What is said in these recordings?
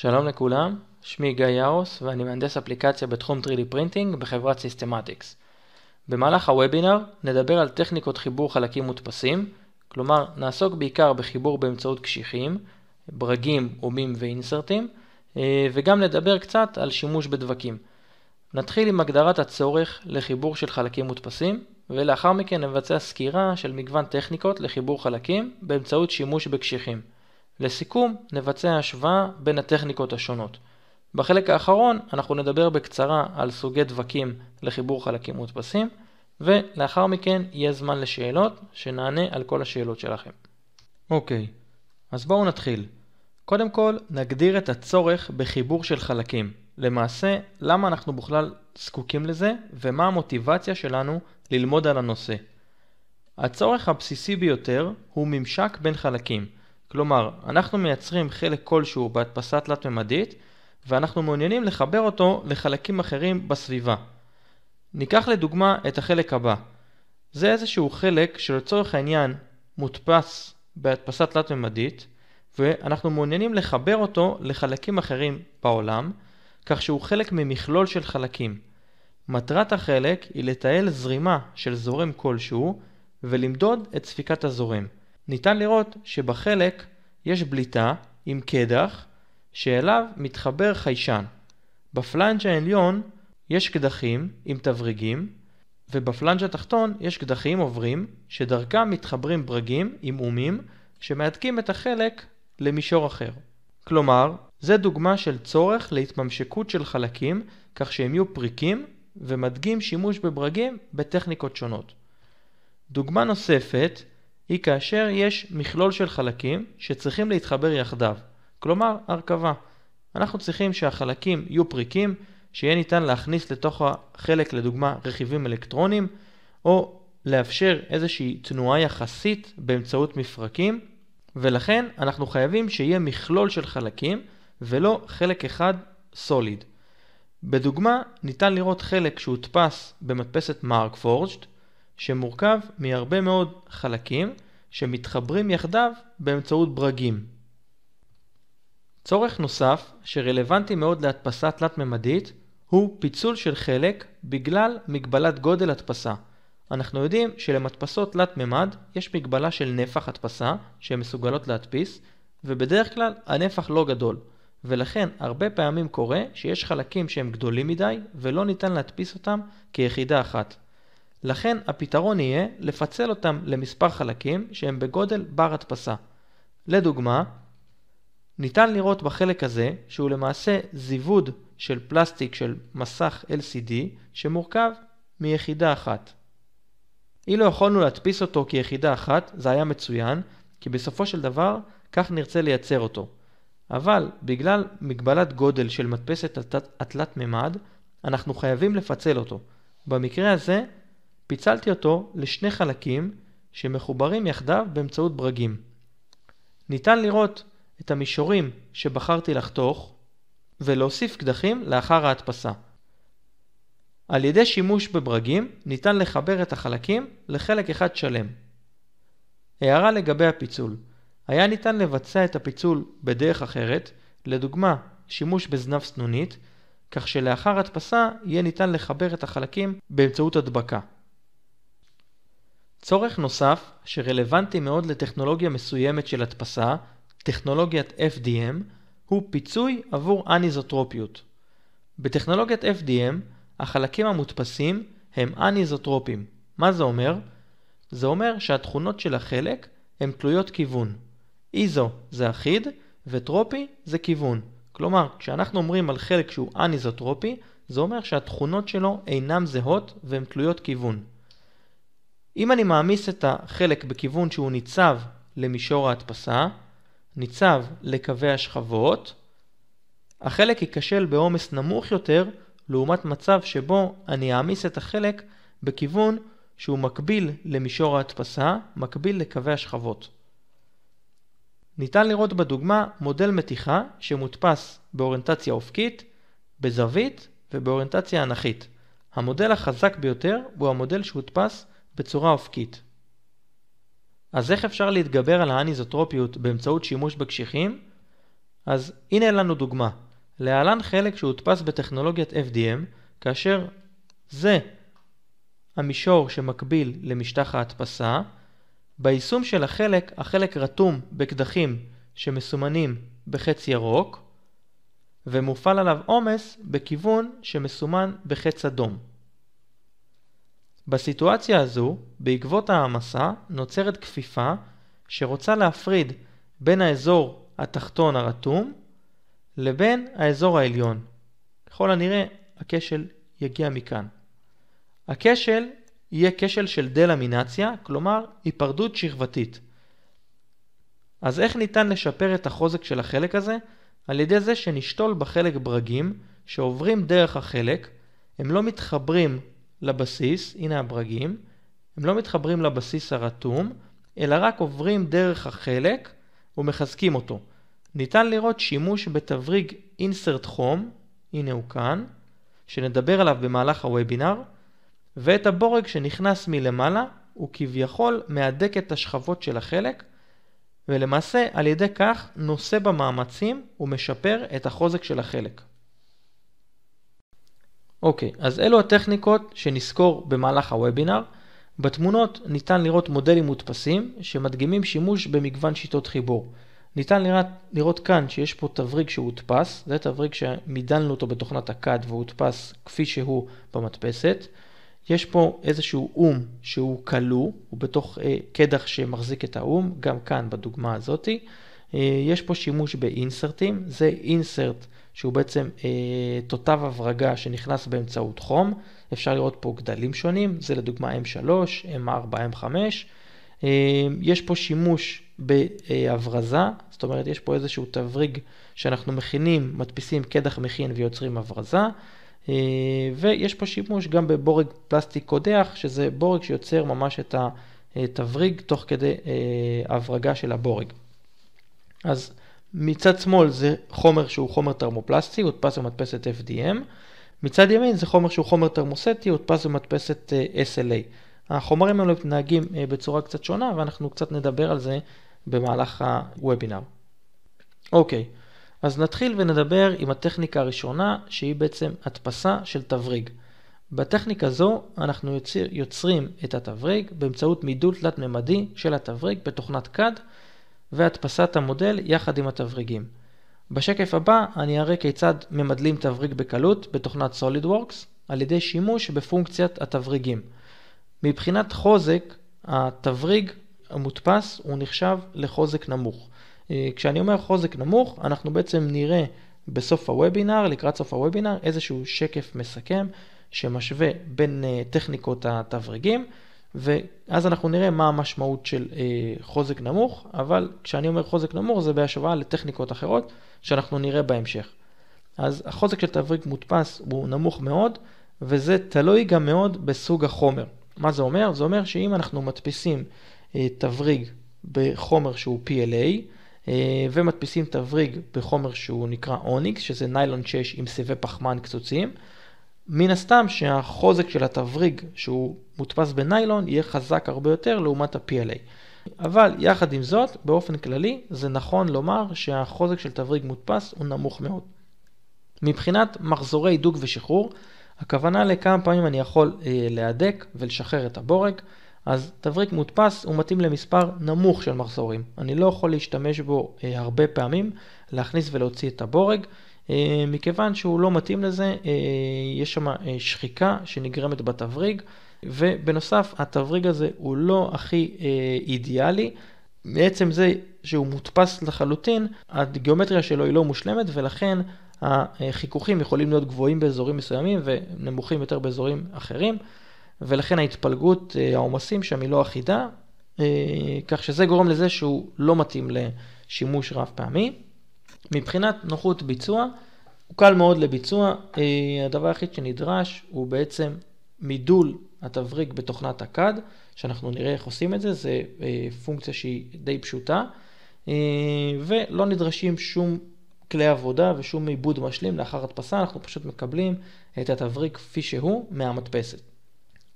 שלום לכולם, שמי גיא יאוס ואני מהנדס אפליקציה בתחום 3D פרינטינג בחברת סיסטמטיקס. במהלך הוובינר נדבר על טכניקות חיבור חלקים מודפסים, כלומר נעסוק בעיקר בחיבור באמצעות קשיחים, ברגים, אומים ואינסרטים, אה, וגם נדבר קצת על שימוש בדבקים. נתחיל עם הגדרת הצורך לחיבור של חלקים מודפסים, ולאחר מכן נבצע סקירה של מגוון טכניקות לחיבור חלקים באמצעות שימוש בקשיחים. לסיכום, נבצע השוואה בין הטכניקות השונות. בחלק האחרון אנחנו נדבר בקצרה על סוגי דבקים לחיבור חלקים מודפסים, ולאחר מכן יהיה זמן לשאלות, שנענה על כל השאלות שלכם. אוקיי, okay, אז בואו נתחיל. קודם כל, נגדיר את הצורך בחיבור של חלקים. למעשה, למה אנחנו בכלל זקוקים לזה, ומה המוטיבציה שלנו ללמוד על הנושא. הצורך הבסיסי ביותר הוא ממשק בין חלקים. כלומר, אנחנו מייצרים חלק כלשהו בהדפסה תלת-ממדית, ואנחנו מעוניינים לחבר אותו לחלקים אחרים בסביבה. ניקח לדוגמה את החלק הבא. זה איזשהו חלק שלצורך העניין מודפס בהדפסה תלת-ממדית, ואנחנו מעוניינים לחבר אותו לחלקים אחרים בעולם, כך שהוא חלק ממכלול של חלקים. מטרת החלק היא לתעל זרימה של זורם כלשהו ולמדוד את ספיקת הזורם. ניתן לראות שבחלק יש בליטה עם קדח שאליו מתחבר חיישן. בפלנג' העליון יש קדחים עם תבריגים ובפלנג' התחתון יש קדחים עוברים שדרכם מתחברים ברגים עם אומים שמהדקים את החלק למישור אחר. כלומר, זה דוגמה של צורך להתממשקות של חלקים כך שהם יהיו פריקים ומדגים שימוש בברגים בטכניקות שונות. דוגמה נוספת היא כאשר יש מכלול של חלקים שצריכים להתחבר יחדיו, כלומר הרכבה. אנחנו צריכים שהחלקים יהיו פריקים, שיהיה ניתן להכניס לתוך החלק לדוגמה רכיבים אלקטרונים, או לאפשר איזושהי תנועה יחסית באמצעות מפרקים, ולכן אנחנו חייבים שיהיה מכלול של חלקים ולא חלק אחד סוליד. בדוגמה ניתן לראות חלק שהודפס במדפסת פורג'ד, שמורכב מהרבה מאוד חלקים שמתחברים יחדיו באמצעות ברגים. צורך נוסף שרלוונטי מאוד להדפסה תלת-ממדית הוא פיצול של חלק בגלל מגבלת גודל הדפסה. אנחנו יודעים שלמדפסות תלת-ממד יש מגבלה של נפח הדפסה שהן מסוגלות להדפיס, ובדרך כלל הנפח לא גדול, ולכן הרבה פעמים קורה שיש חלקים שהם גדולים מדי ולא ניתן להדפיס אותם כיחידה אחת. לכן הפתרון יהיה לפצל אותם למספר חלקים שהם בגודל בר הדפסה. לדוגמה, ניתן לראות בחלק הזה שהוא למעשה זיווד של פלסטיק של מסך LCD שמורכב מיחידה אחת. אילו לא יכולנו להדפיס אותו כיחידה אחת, זה היה מצוין, כי בסופו של דבר כך נרצה לייצר אותו. אבל בגלל מגבלת גודל של מדפסת התלת מימד, אנחנו חייבים לפצל אותו. במקרה הזה פיצלתי אותו לשני חלקים שמחוברים יחדיו באמצעות ברגים. ניתן לראות את המישורים שבחרתי לחתוך ולהוסיף קדחים לאחר ההדפסה. על ידי שימוש בברגים ניתן לחבר את החלקים לחלק אחד שלם. הערה לגבי הפיצול היה ניתן לבצע את הפיצול בדרך אחרת, לדוגמה שימוש בזנב סנונית, כך שלאחר הדפסה יהיה ניתן לחבר את החלקים באמצעות הדבקה. צורך נוסף שרלוונטי מאוד לטכנולוגיה מסוימת של הדפסה, טכנולוגיית FDM, הוא פיצוי עבור אניזוטרופיות. בטכנולוגיית FDM החלקים המודפסים הם אניזוטרופים. מה זה אומר? זה אומר שהתכונות של החלק הן תלויות כיוון. איזו זה אחיד וטרופי זה כיוון. כלומר, כשאנחנו אומרים על חלק שהוא אניזוטרופי, זה אומר שהתכונות שלו אינן זהות והן תלויות כיוון. אם אני מעמיס את החלק בכיוון שהוא ניצב למישור ההדפסה, ניצב לקווי השכבות, החלק ייכשל בעומס נמוך יותר לעומת מצב שבו אני אעמיס את החלק בכיוון שהוא מקביל למישור ההדפסה, מקביל לקווי השכבות. ניתן לראות בדוגמה מודל מתיחה שמודפס באוריינטציה אופקית, בזווית ובאוריינטציה אנכית. המודל החזק ביותר הוא המודל שהודפס בצורה אופקית. אז איך אפשר להתגבר על האניזוטרופיות באמצעות שימוש בקשיחים? אז הנה לנו דוגמה. להלן חלק שהודפס בטכנולוגיית FDM, כאשר זה המישור שמקביל למשטח ההדפסה. ביישום של החלק, החלק רתום בקדחים שמסומנים בחץ ירוק, ומופעל עליו עומס בכיוון שמסומן בחץ אדום. בסיטואציה הזו, בעקבות העמסה, נוצרת כפיפה שרוצה להפריד בין האזור התחתון הרתום לבין האזור העליון. ככל הנראה, הכשל יגיע מכאן. הכשל יהיה כשל של דלמינציה, כלומר היפרדות שכבתית. אז איך ניתן לשפר את החוזק של החלק הזה? על ידי זה שנשתול בחלק ברגים שעוברים דרך החלק, הם לא מתחברים לבסיס, הנה הברגים, הם לא מתחברים לבסיס הרתום, אלא רק עוברים דרך החלק ומחזקים אותו. ניתן לראות שימוש בתבריג אינסרט חום, הנה הוא כאן, שנדבר עליו במהלך הוובינר, ואת הבורג שנכנס מלמעלה, הוא כביכול מהדק את השכבות של החלק, ולמעשה על ידי כך נושא במאמצים ומשפר את החוזק של החלק. אוקיי, אז אלו הטכניקות שנזכור במהלך הוובינר. בתמונות ניתן לראות מודלים מודפסים שמדגימים שימוש במגוון שיטות חיבור. ניתן לראות, לראות כאן שיש פה תבריג שהודפס, זה תבריג שמידלנו אותו בתוכנת הקאד והודפס כפי שהוא במדפסת. יש פה איזשהו אום שהוא כלוא, הוא בתוך אה, קדח שמחזיק את האום, גם כאן בדוגמה הזאתי. אה, יש פה שימוש באינסרטים, זה אינסרט שהוא בעצם אה, תותב הברגה שנכנס באמצעות חום, אפשר לראות פה גדלים שונים, זה לדוגמה M3, M4, M5, אה, יש פה שימוש בהברזה, זאת אומרת יש פה איזשהו תבריג שאנחנו מכינים, מדפיסים קדח מכין ויוצרים הברזה, אה, ויש פה שימוש גם בבורג פלסטיק קודח, שזה בורג שיוצר ממש את התבריג תוך כדי אה, הברגה של הבורג. אז מצד שמאל זה חומר שהוא חומר תרמופלסטי, הודפס במדפסת FDM, מצד ימין זה חומר שהוא חומר תרמוסטי, הודפס במדפסת אה, SLA. החומרים האלה מתנהגים אה, בצורה קצת שונה ואנחנו קצת נדבר על זה במהלך הוובינר. אוקיי, אז נתחיל ונדבר עם הטכניקה הראשונה שהיא בעצם הדפסה של תבריג. בטכניקה זו אנחנו יוצרים את התבריג באמצעות מידול תלת-ממדי של התבריג בתוכנת CAD והדפסת המודל יחד עם התבריגים. בשקף הבא אני אראה כיצד ממדלים תבריג בקלות בתוכנת SolidWorks על ידי שימוש בפונקציית התבריגים. מבחינת חוזק, התבריג המודפס הוא נחשב לחוזק נמוך. אה, כשאני אומר חוזק נמוך, אנחנו בעצם נראה בסוף הוובינר, לקראת סוף הוובינר, איזשהו שקף מסכם שמשווה בין אה, טכניקות התבריגים. ואז אנחנו נראה מה המשמעות של אה, חוזק נמוך, אבל כשאני אומר חוזק נמוך זה בהשוואה לטכניקות אחרות שאנחנו נראה בהמשך. אז החוזק של תבריג מודפס הוא נמוך מאוד, וזה תלוי גם מאוד בסוג החומר. מה זה אומר? זה אומר שאם אנחנו מדפיסים אה, תבריג בחומר שהוא PLA, אה, ומדפיסים תבריג בחומר שהוא נקרא אוניקס, שזה ניילון 6 עם סיבי פחמן קצוצים, מן הסתם שהחוזק של התבריג שהוא מודפס בניילון יהיה חזק הרבה יותר לעומת ה-PLA. אבל יחד עם זאת, באופן כללי, זה נכון לומר שהחוזק של תבריג מודפס הוא נמוך מאוד. מבחינת מחזורי הידוק ושחרור, הכוונה לכמה פעמים אני יכול אה, להדק ולשחרר את הבורג, אז תבריג מודפס הוא מתאים למספר נמוך של מחזורים. אני לא יכול להשתמש בו אה, הרבה פעמים, להכניס ולהוציא את הבורג, אה, מכיוון שהוא לא מתאים לזה, אה, יש שם אה, שחיקה שנגרמת בתבריג, ובנוסף, התבריג הזה הוא לא הכי אידיאלי. בעצם זה שהוא מודפס לחלוטין, הגיאומטריה שלו היא לא מושלמת, ולכן החיכוכים יכולים להיות גבוהים באזורים מסוימים ונמוכים יותר באזורים אחרים, ולכן ההתפלגות, העומסים שם היא לא אחידה, כך שזה גורם לזה שהוא לא מתאים לשימוש רב פעמי. מבחינת נוחות ביצוע, הוא קל מאוד לביצוע. אה, הדבר היחיד שנדרש הוא בעצם מידול התבריק בתוכנת הקד, שאנחנו נראה איך עושים את זה, זה אה, פונקציה שהיא די פשוטה, אה, ולא נדרשים שום כלי עבודה ושום עיבוד משלים לאחר הדפסה, אנחנו פשוט מקבלים את התבריק כפי שהוא מהמדפסת.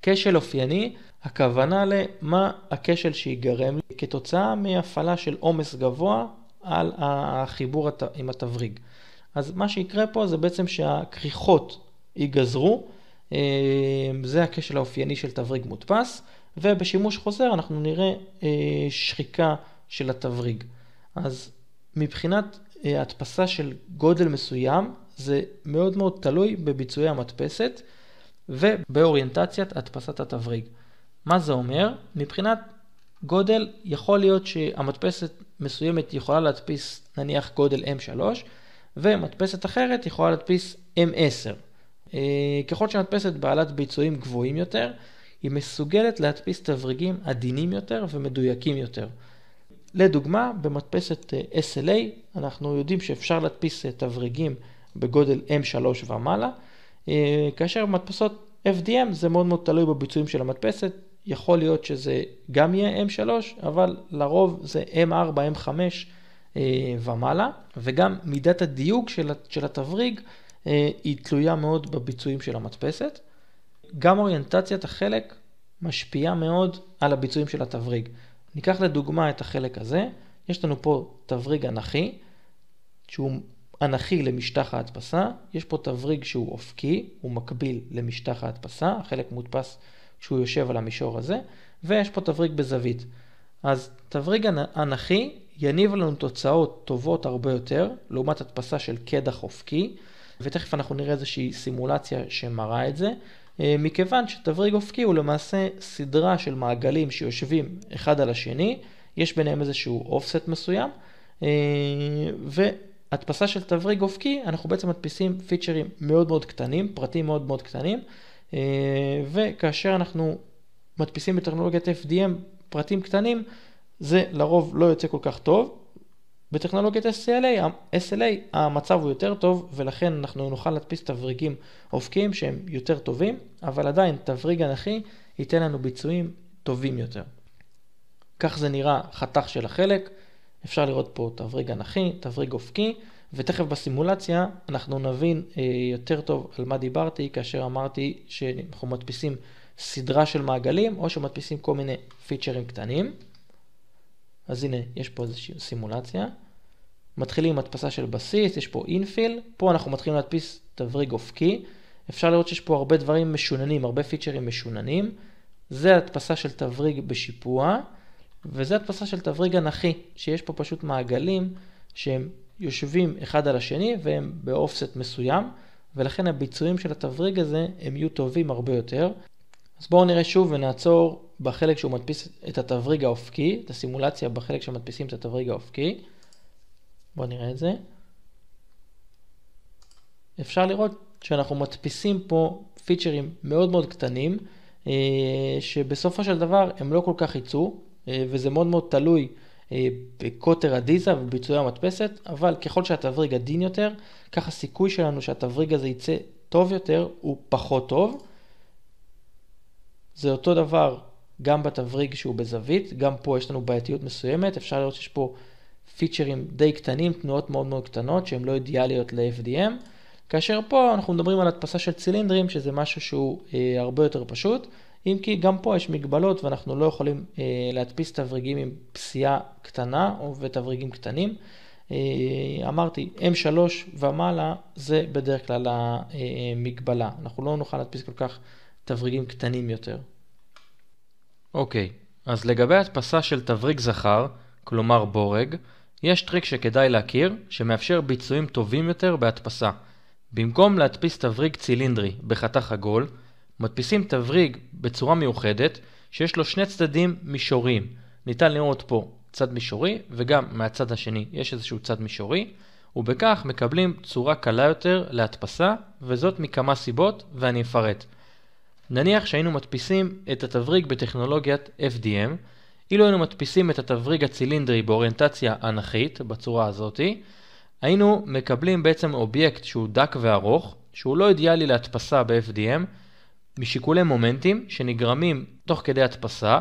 כשל אופייני, הכוונה למה הכשל שיגרם לי כתוצאה מהפעלה של עומס גבוה על החיבור עם התבריג. אז מה שיקרה פה זה בעצם שהכריכות ייגזרו, אה, זה הכשל האופייני של תבריג מודפס, ובשימוש חוזר אנחנו נראה אה, שחיקה של התבריג. אז מבחינת אה, הדפסה של גודל מסוים, זה מאוד מאוד תלוי בביצועי המדפסת ובאוריינטציית הדפסת התבריג. מה זה אומר? מבחינת גודל, יכול להיות שהמדפסת מסוימת יכולה להדפיס נניח גודל M3 ומדפסת אחרת יכולה להדפיס M10. אה, ככל שמדפסת בעלת ביצועים גבוהים יותר, היא מסוגלת להדפיס תבריגים עדינים יותר ומדויקים יותר. לדוגמה, במדפסת אה, SLA אנחנו יודעים שאפשר להדפיס אה, תבריגים בגודל M3 ומעלה, כאשר מדפסות FDM זה מאוד מאוד תלוי בביצועים של המדפסת, יכול להיות שזה גם יהיה M3, אבל לרוב זה M4, M5 אה, ומעלה, וגם מידת הדיוק של, של התבריג אה, היא תלויה מאוד בביצועים של המדפסת. גם אוריינטציית החלק משפיעה מאוד על הביצועים של התבריג. ניקח לדוגמה את החלק הזה, יש לנו פה תבריג אנכי, שהוא אנכי למשטח ההדפסה, יש פה תבריג שהוא אופקי, הוא מקביל למשטח ההדפסה, החלק מודפס שהוא יושב על המישור הזה, ויש פה תבריג בזווית. אז תבריג אנכי יניב לנו תוצאות טובות הרבה יותר, לעומת הדפסה של קדח אופקי, ותכף אנחנו נראה איזושהי סימולציה שמראה את זה, אה, מכיוון שתבריג אופקי הוא למעשה סדרה של מעגלים שיושבים אחד על השני, יש ביניהם איזשהו אופסט מסוים, אה, ו... הדפסה של תבריג אופקי, אנחנו בעצם מדפיסים פיצ'רים מאוד מאוד קטנים, פרטים מאוד מאוד קטנים, אה, וכאשר אנחנו מדפיסים בטכנולוגיית FDM פרטים קטנים, זה לרוב לא יוצא כל כך טוב. בטכנולוגיית SLA, SLA המצב הוא יותר טוב ולכן אנחנו נוכל להדפיס תבריגים אופקים שהם יותר טובים, אבל עדיין תבריג אנכי ייתן לנו ביצועים טובים יותר. כך זה נראה חתך של החלק, אפשר לראות פה תבריג אנכי, תבריג אופקי, ותכף בסימולציה אנחנו נבין אה, יותר טוב על מה דיברתי כאשר אמרתי שאנחנו מדפיסים סדרה של מעגלים או שמדפיסים כל מיני פיצ'רים קטנים. אז הנה, יש פה איזושהי סימולציה. מתחילים עם הדפסה של בסיס, יש פה אינפיל, פה אנחנו מתחילים להדפיס תבריג אופקי. אפשר לראות שיש פה הרבה דברים משוננים, הרבה פיצ'רים משוננים. זה הדפסה של תבריג בשיפוע, וזה הדפסה של תבריג אנכי, שיש פה פשוט מעגלים שהם יושבים אחד על השני והם באופסט מסוים, ולכן הביצועים של התבריג הזה הם יהיו טובים הרבה יותר. אז בואו נראה שוב ונעצור בחלק שהוא מדפיס את התבריג האופקי, את הסימולציה בחלק שמדפיסים את התבריג האופקי. בואו נראה את זה. אפשר לראות שאנחנו מדפיסים פה פיצ'רים מאוד מאוד קטנים, אה, שבסופו של דבר הם לא כל כך יצאו, אה, וזה מאוד מאוד תלוי אה, בקוטר הדיזה וביצועי המדפסת, אבל ככל שהתבריג עדין יותר, כך הסיכוי שלנו שהתבריג הזה יצא טוב יותר הוא פחות טוב. זה אותו דבר גם בתבריג שהוא בזווית, גם פה יש לנו בעייתיות מסוימת, אפשר לראות שיש פה פיצ'רים די קטנים, תנועות מאוד מאוד קטנות שהן לא אידיאליות ל-FDM, כאשר פה אנחנו מדברים על הדפסה של צילינדרים, שזה משהו שהוא אה, הרבה יותר פשוט. אם כי גם פה יש מגבלות ואנחנו לא יכולים אה, להדפיס תבריגים עם פסיעה קטנה ותבריגים קטנים. אה, אמרתי, M3 ומעלה זה בדרך כלל המגבלה, אנחנו לא נוכל להדפיס כל כך תבריגים קטנים יותר. אוקיי, okay, אז לגבי הדפסה של תבריג זכר, כלומר בורג, יש טריק שכדאי להכיר שמאפשר ביצועים טובים יותר בהדפסה. במקום להדפיס תבריג צילינדרי בחתך עגול, מדפיסים תבריג בצורה מיוחדת שיש לו שני צדדים מישוריים. ניתן לראות פה צד מישורי וגם מהצד השני יש איזשהו צד מישורי ובכך מקבלים צורה קלה יותר להדפסה וזאת מכמה סיבות ואני אפרט. נניח שהיינו מדפיסים את התבריג בטכנולוגיית FDM אילו היינו מדפיסים את התבריג הצילינדרי באוריינטציה אנכית בצורה הזאתי היינו מקבלים בעצם אובייקט שהוא דק וארוך שהוא לא אידיאלי להדפסה ב-FDM משיקולי מומנטים שנגרמים תוך כדי הדפסה,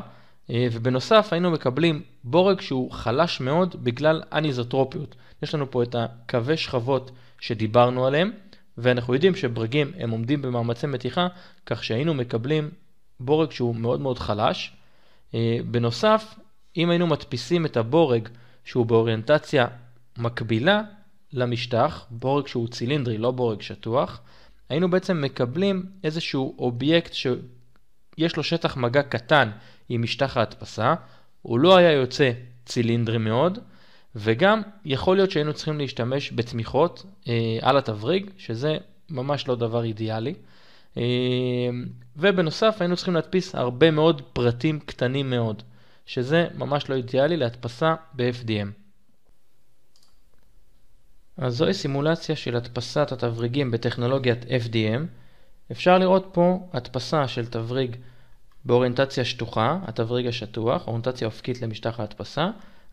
אה, ובנוסף היינו מקבלים בורג שהוא חלש מאוד בגלל אניזוטרופיות. יש לנו פה את הקווי שכבות שדיברנו עליהם, ואנחנו יודעים שברגים הם עומדים במאמצי מתיחה, כך שהיינו מקבלים בורג שהוא מאוד מאוד חלש. אה, בנוסף, אם היינו מדפיסים את הבורג שהוא באוריינטציה מקבילה למשטח, בורג שהוא צילינדרי, לא בורג שטוח, היינו בעצם מקבלים איזשהו אובייקט שיש לו שטח מגע קטן עם משטח ההדפסה, הוא לא היה יוצא צילינדרי מאוד, וגם יכול להיות שהיינו צריכים להשתמש בתמיכות אה, על התבריג, שזה ממש לא דבר אידיאלי. אה, ובנוסף היינו צריכים להדפיס הרבה מאוד פרטים קטנים מאוד, שזה ממש לא אידיאלי להדפסה ב-FDM. אז זוהי סימולציה של הדפסת התבריגים בטכנולוגיית FDM. אפשר לראות פה הדפסה של תבריג באוריינטציה שטוחה, התבריג השטוח, אוריינטציה אופקית למשטח ההדפסה,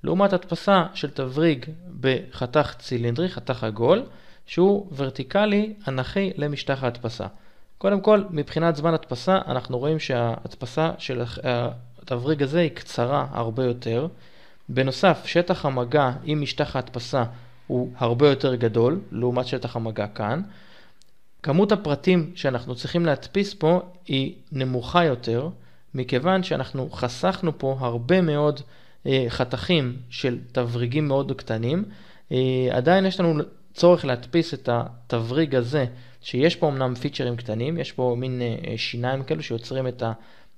לעומת הדפסה של תבריג בחתך צילינדרי, חתך עגול, שהוא ורטיקלי אנכי למשטח ההדפסה. קודם כל, מבחינת זמן הדפסה, אנחנו רואים שההדפסה של התבריג הזה היא קצרה הרבה יותר. בנוסף, שטח המגע עם משטח ההדפסה הוא הרבה יותר גדול לעומת שטח המגע כאן. כמות הפרטים שאנחנו צריכים להדפיס פה היא נמוכה יותר, מכיוון שאנחנו חסכנו פה הרבה מאוד אה, חתכים של תבריגים מאוד קטנים. אה, עדיין יש לנו צורך להדפיס את התבריג הזה, שיש פה אמנם פיצ'רים קטנים, יש פה מין אה, אה שיניים כאלו שיוצרים את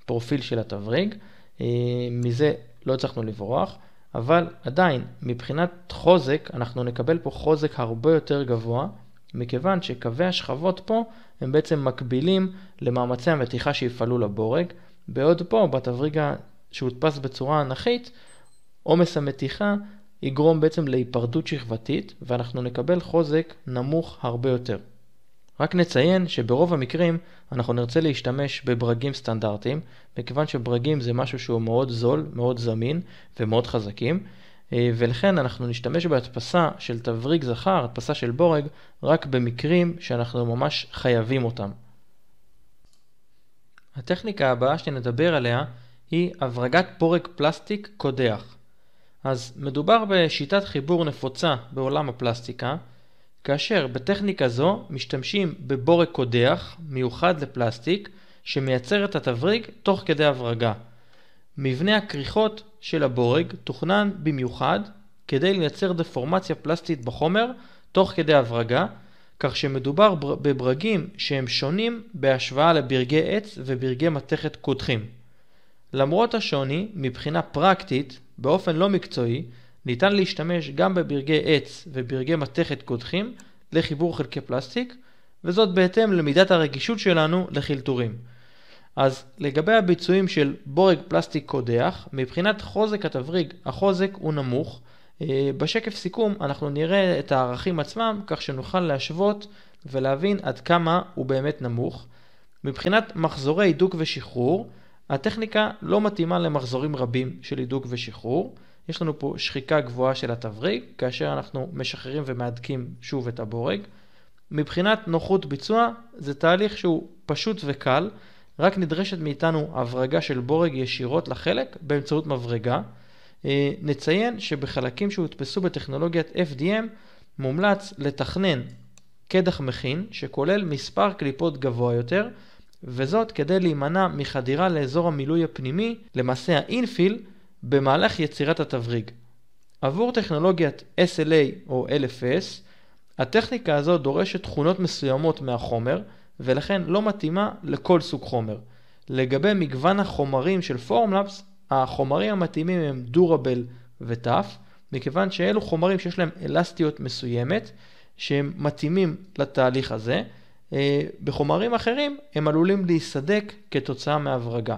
הפרופיל של התבריג, אה, מזה לא הצלחנו לברוח. אבל עדיין, מבחינת חוזק, אנחנו נקבל פה חוזק הרבה יותר גבוה, מכיוון שקווי השכבות פה הם בעצם מקבילים למאמצי המתיחה שיפעלו לבורג, בעוד פה, בתבריג שהודפס בצורה אנכית, עומס המתיחה יגרום בעצם להיפרדות שכבתית, ואנחנו נקבל חוזק נמוך הרבה יותר. רק נציין שברוב המקרים אנחנו נרצה להשתמש בברגים סטנדרטיים, מכיוון שברגים זה משהו שהוא מאוד זול, מאוד זמין ומאוד חזקים, אה, ולכן אנחנו נשתמש בהדפסה של תבריג זכר, הדפסה של בורג, רק במקרים שאנחנו ממש חייבים אותם. הטכניקה הבאה שנדבר עליה היא הברגת בורג פלסטיק קודח. אז מדובר בשיטת חיבור נפוצה בעולם הפלסטיקה, כאשר בטכניקה זו משתמשים בבורק קודח מיוחד לפלסטיק שמייצר את התבריג תוך כדי הברגה. מבנה הכריכות של הבורג תוכנן במיוחד כדי לייצר דפורמציה פלסטית בחומר תוך כדי הברגה, כך שמדובר בברגים שהם שונים בהשוואה לברגי עץ וברגי מתכת קודחים. למרות השוני, מבחינה פרקטית, באופן לא מקצועי, ניתן להשתמש גם בברגי עץ וברגי מתכת קודחים לחיבור חלקי פלסטיק, וזאת בהתאם למידת הרגישות שלנו לחלטורים. אז לגבי הביצועים של בורג פלסטיק קודח, מבחינת חוזק התבריג, החוזק הוא נמוך. אה, בשקף סיכום אנחנו נראה את הערכים עצמם, כך שנוכל להשוות ולהבין עד כמה הוא באמת נמוך. מבחינת מחזורי הידוק ושחרור, הטכניקה לא מתאימה למחזורים רבים של הידוק ושחרור. יש לנו פה שחיקה גבוהה של התבריג, כאשר אנחנו משחררים ומהדקים שוב את הבורג. מבחינת נוחות ביצוע, זה תהליך שהוא פשוט וקל, רק נדרשת מאיתנו הברגה של בורג ישירות לחלק באמצעות מברגה. אה, נציין שבחלקים שהודפסו בטכנולוגיית FDM מומלץ לתכנן קדח מכין שכולל מספר קליפות גבוה יותר וזאת כדי להימנע מחדירה לאזור המילוי הפנימי, למעשה האינפיל, במהלך יצירת התבריג. עבור טכנולוגיית SLA או LFS, הטכניקה הזו דורשת תכונות מסוימות מהחומר, ולכן לא מתאימה לכל סוג חומר. לגבי מגוון החומרים של פורמלאפס, החומרים המתאימים הם דורבל וטף, מכיוון שאלו חומרים שיש להם אלסטיות מסוימת, שהם מתאימים לתהליך הזה. אה, בחומרים אחרים הם עלולים להיסדק כתוצאה מהברגה.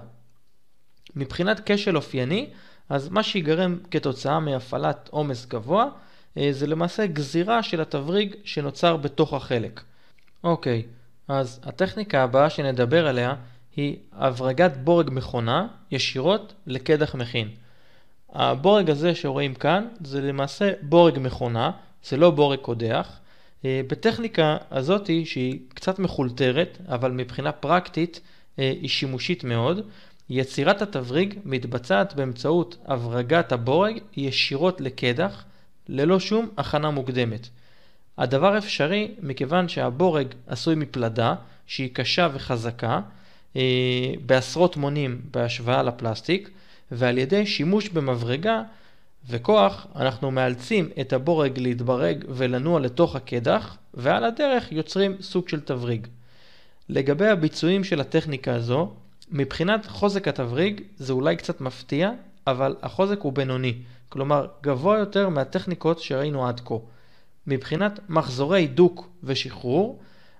מבחינת כשל אופייני, אז מה שיגרם כתוצאה מהפעלת עומס גבוה אה, זה למעשה גזירה של התבריג שנוצר בתוך החלק. אוקיי, אז הטכניקה הבאה שנדבר עליה היא הברגת בורג מכונה ישירות לקדח מכין. הבורג הזה שרואים כאן זה למעשה בורג מכונה, זה לא בורג קודח. אה, בטכניקה הזאת שהיא קצת מחולטרת, אבל מבחינה פרקטית אה, היא שימושית מאוד, יצירת התבריג מתבצעת באמצעות הברגת הבורג ישירות לקדח, ללא שום הכנה מוקדמת. הדבר אפשרי מכיוון שהבורג עשוי מפלדה שהיא קשה וחזקה אה, בעשרות מונים בהשוואה לפלסטיק ועל ידי שימוש במברגה וכוח אנחנו מאלצים את הבורג להתברג ולנוע לתוך הקדח ועל הדרך יוצרים סוג של תבריג. לגבי הביצועים של הטכניקה הזו מבחינת חוזק התבריג זה אולי קצת מפתיע, אבל החוזק הוא בינוני, כלומר גבוה יותר מהטכניקות שראינו עד כה. מבחינת מחזורי דוק ושחרור,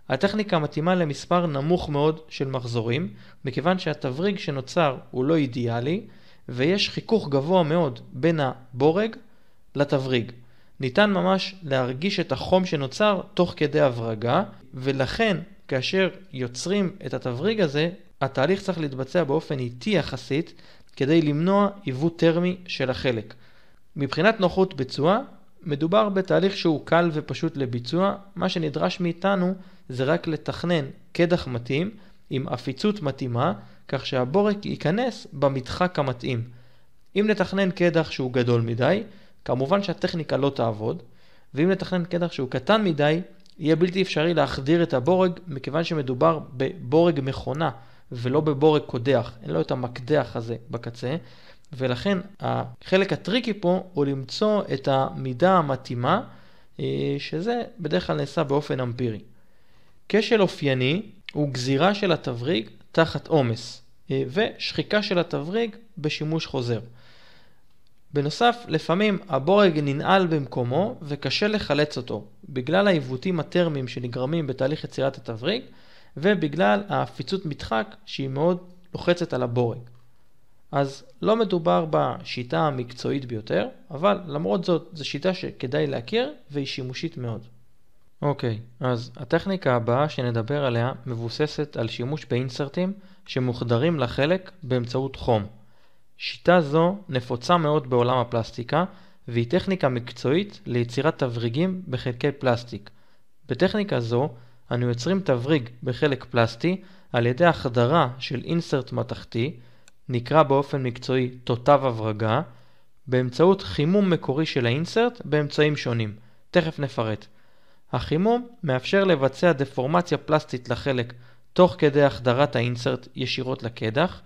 הטכניקה מתאימה למספר נמוך מאוד של מחזורים, מכיוון שהתבריג שנוצר הוא לא אידיאלי, ויש חיכוך גבוה מאוד בין הבורג לתבריג. ניתן ממש להרגיש את החום שנוצר תוך כדי הברגה, ולכן כאשר יוצרים את התבריג הזה, התהליך צריך להתבצע באופן איטי יחסית כדי למנוע עיוות טרמי של החלק. מבחינת נוחות ביצוע, מדובר בתהליך שהוא קל ופשוט לביצוע, מה שנדרש מאיתנו זה רק לתכנן קדח מתאים עם עפיצות מתאימה, כך שהבורק ייכנס במדחק המתאים. אם נתכנן קדח שהוא גדול מדי, כמובן שהטכניקה לא תעבוד, ואם נתכנן קדח שהוא קטן מדי, יהיה בלתי אפשרי להחדיר את הבורג מכיוון שמדובר בבורג מכונה. ולא בבורג קודח, אין לו את המקדח הזה בקצה, ולכן החלק הטריקי פה הוא למצוא את המידה המתאימה, אה, שזה בדרך כלל נעשה באופן אמפירי. כשל אופייני הוא גזירה של התבריג תחת עומס, אה, ושחיקה של התבריג בשימוש חוזר. בנוסף, לפעמים הבורג ננעל במקומו וקשה לחלץ אותו, בגלל העיוותים הטרמיים שנגרמים בתהליך יצירת התבריג, ובגלל העפיצות מדחק שהיא מאוד לוחצת על הבורג. אז לא מדובר בשיטה המקצועית ביותר, אבל למרות זאת זו שיטה שכדאי להכיר והיא שימושית מאוד. אוקיי, okay, אז הטכניקה הבאה שנדבר עליה מבוססת על שימוש באינסרטים שמוחדרים לחלק באמצעות חום. שיטה זו נפוצה מאוד בעולם הפלסטיקה והיא טכניקה מקצועית ליצירת תבריגים בחלקי פלסטיק. בטכניקה זו אנו יוצרים תבריג בחלק פלסטי על ידי החדרה של אינסרט מתכתי, נקרא באופן מקצועי תותב הברגה, באמצעות חימום מקורי של האינסרט באמצעים שונים, תכף נפרט. החימום מאפשר לבצע דפורמציה פלסטית לחלק תוך כדי החדרת האינסרט ישירות לקדח,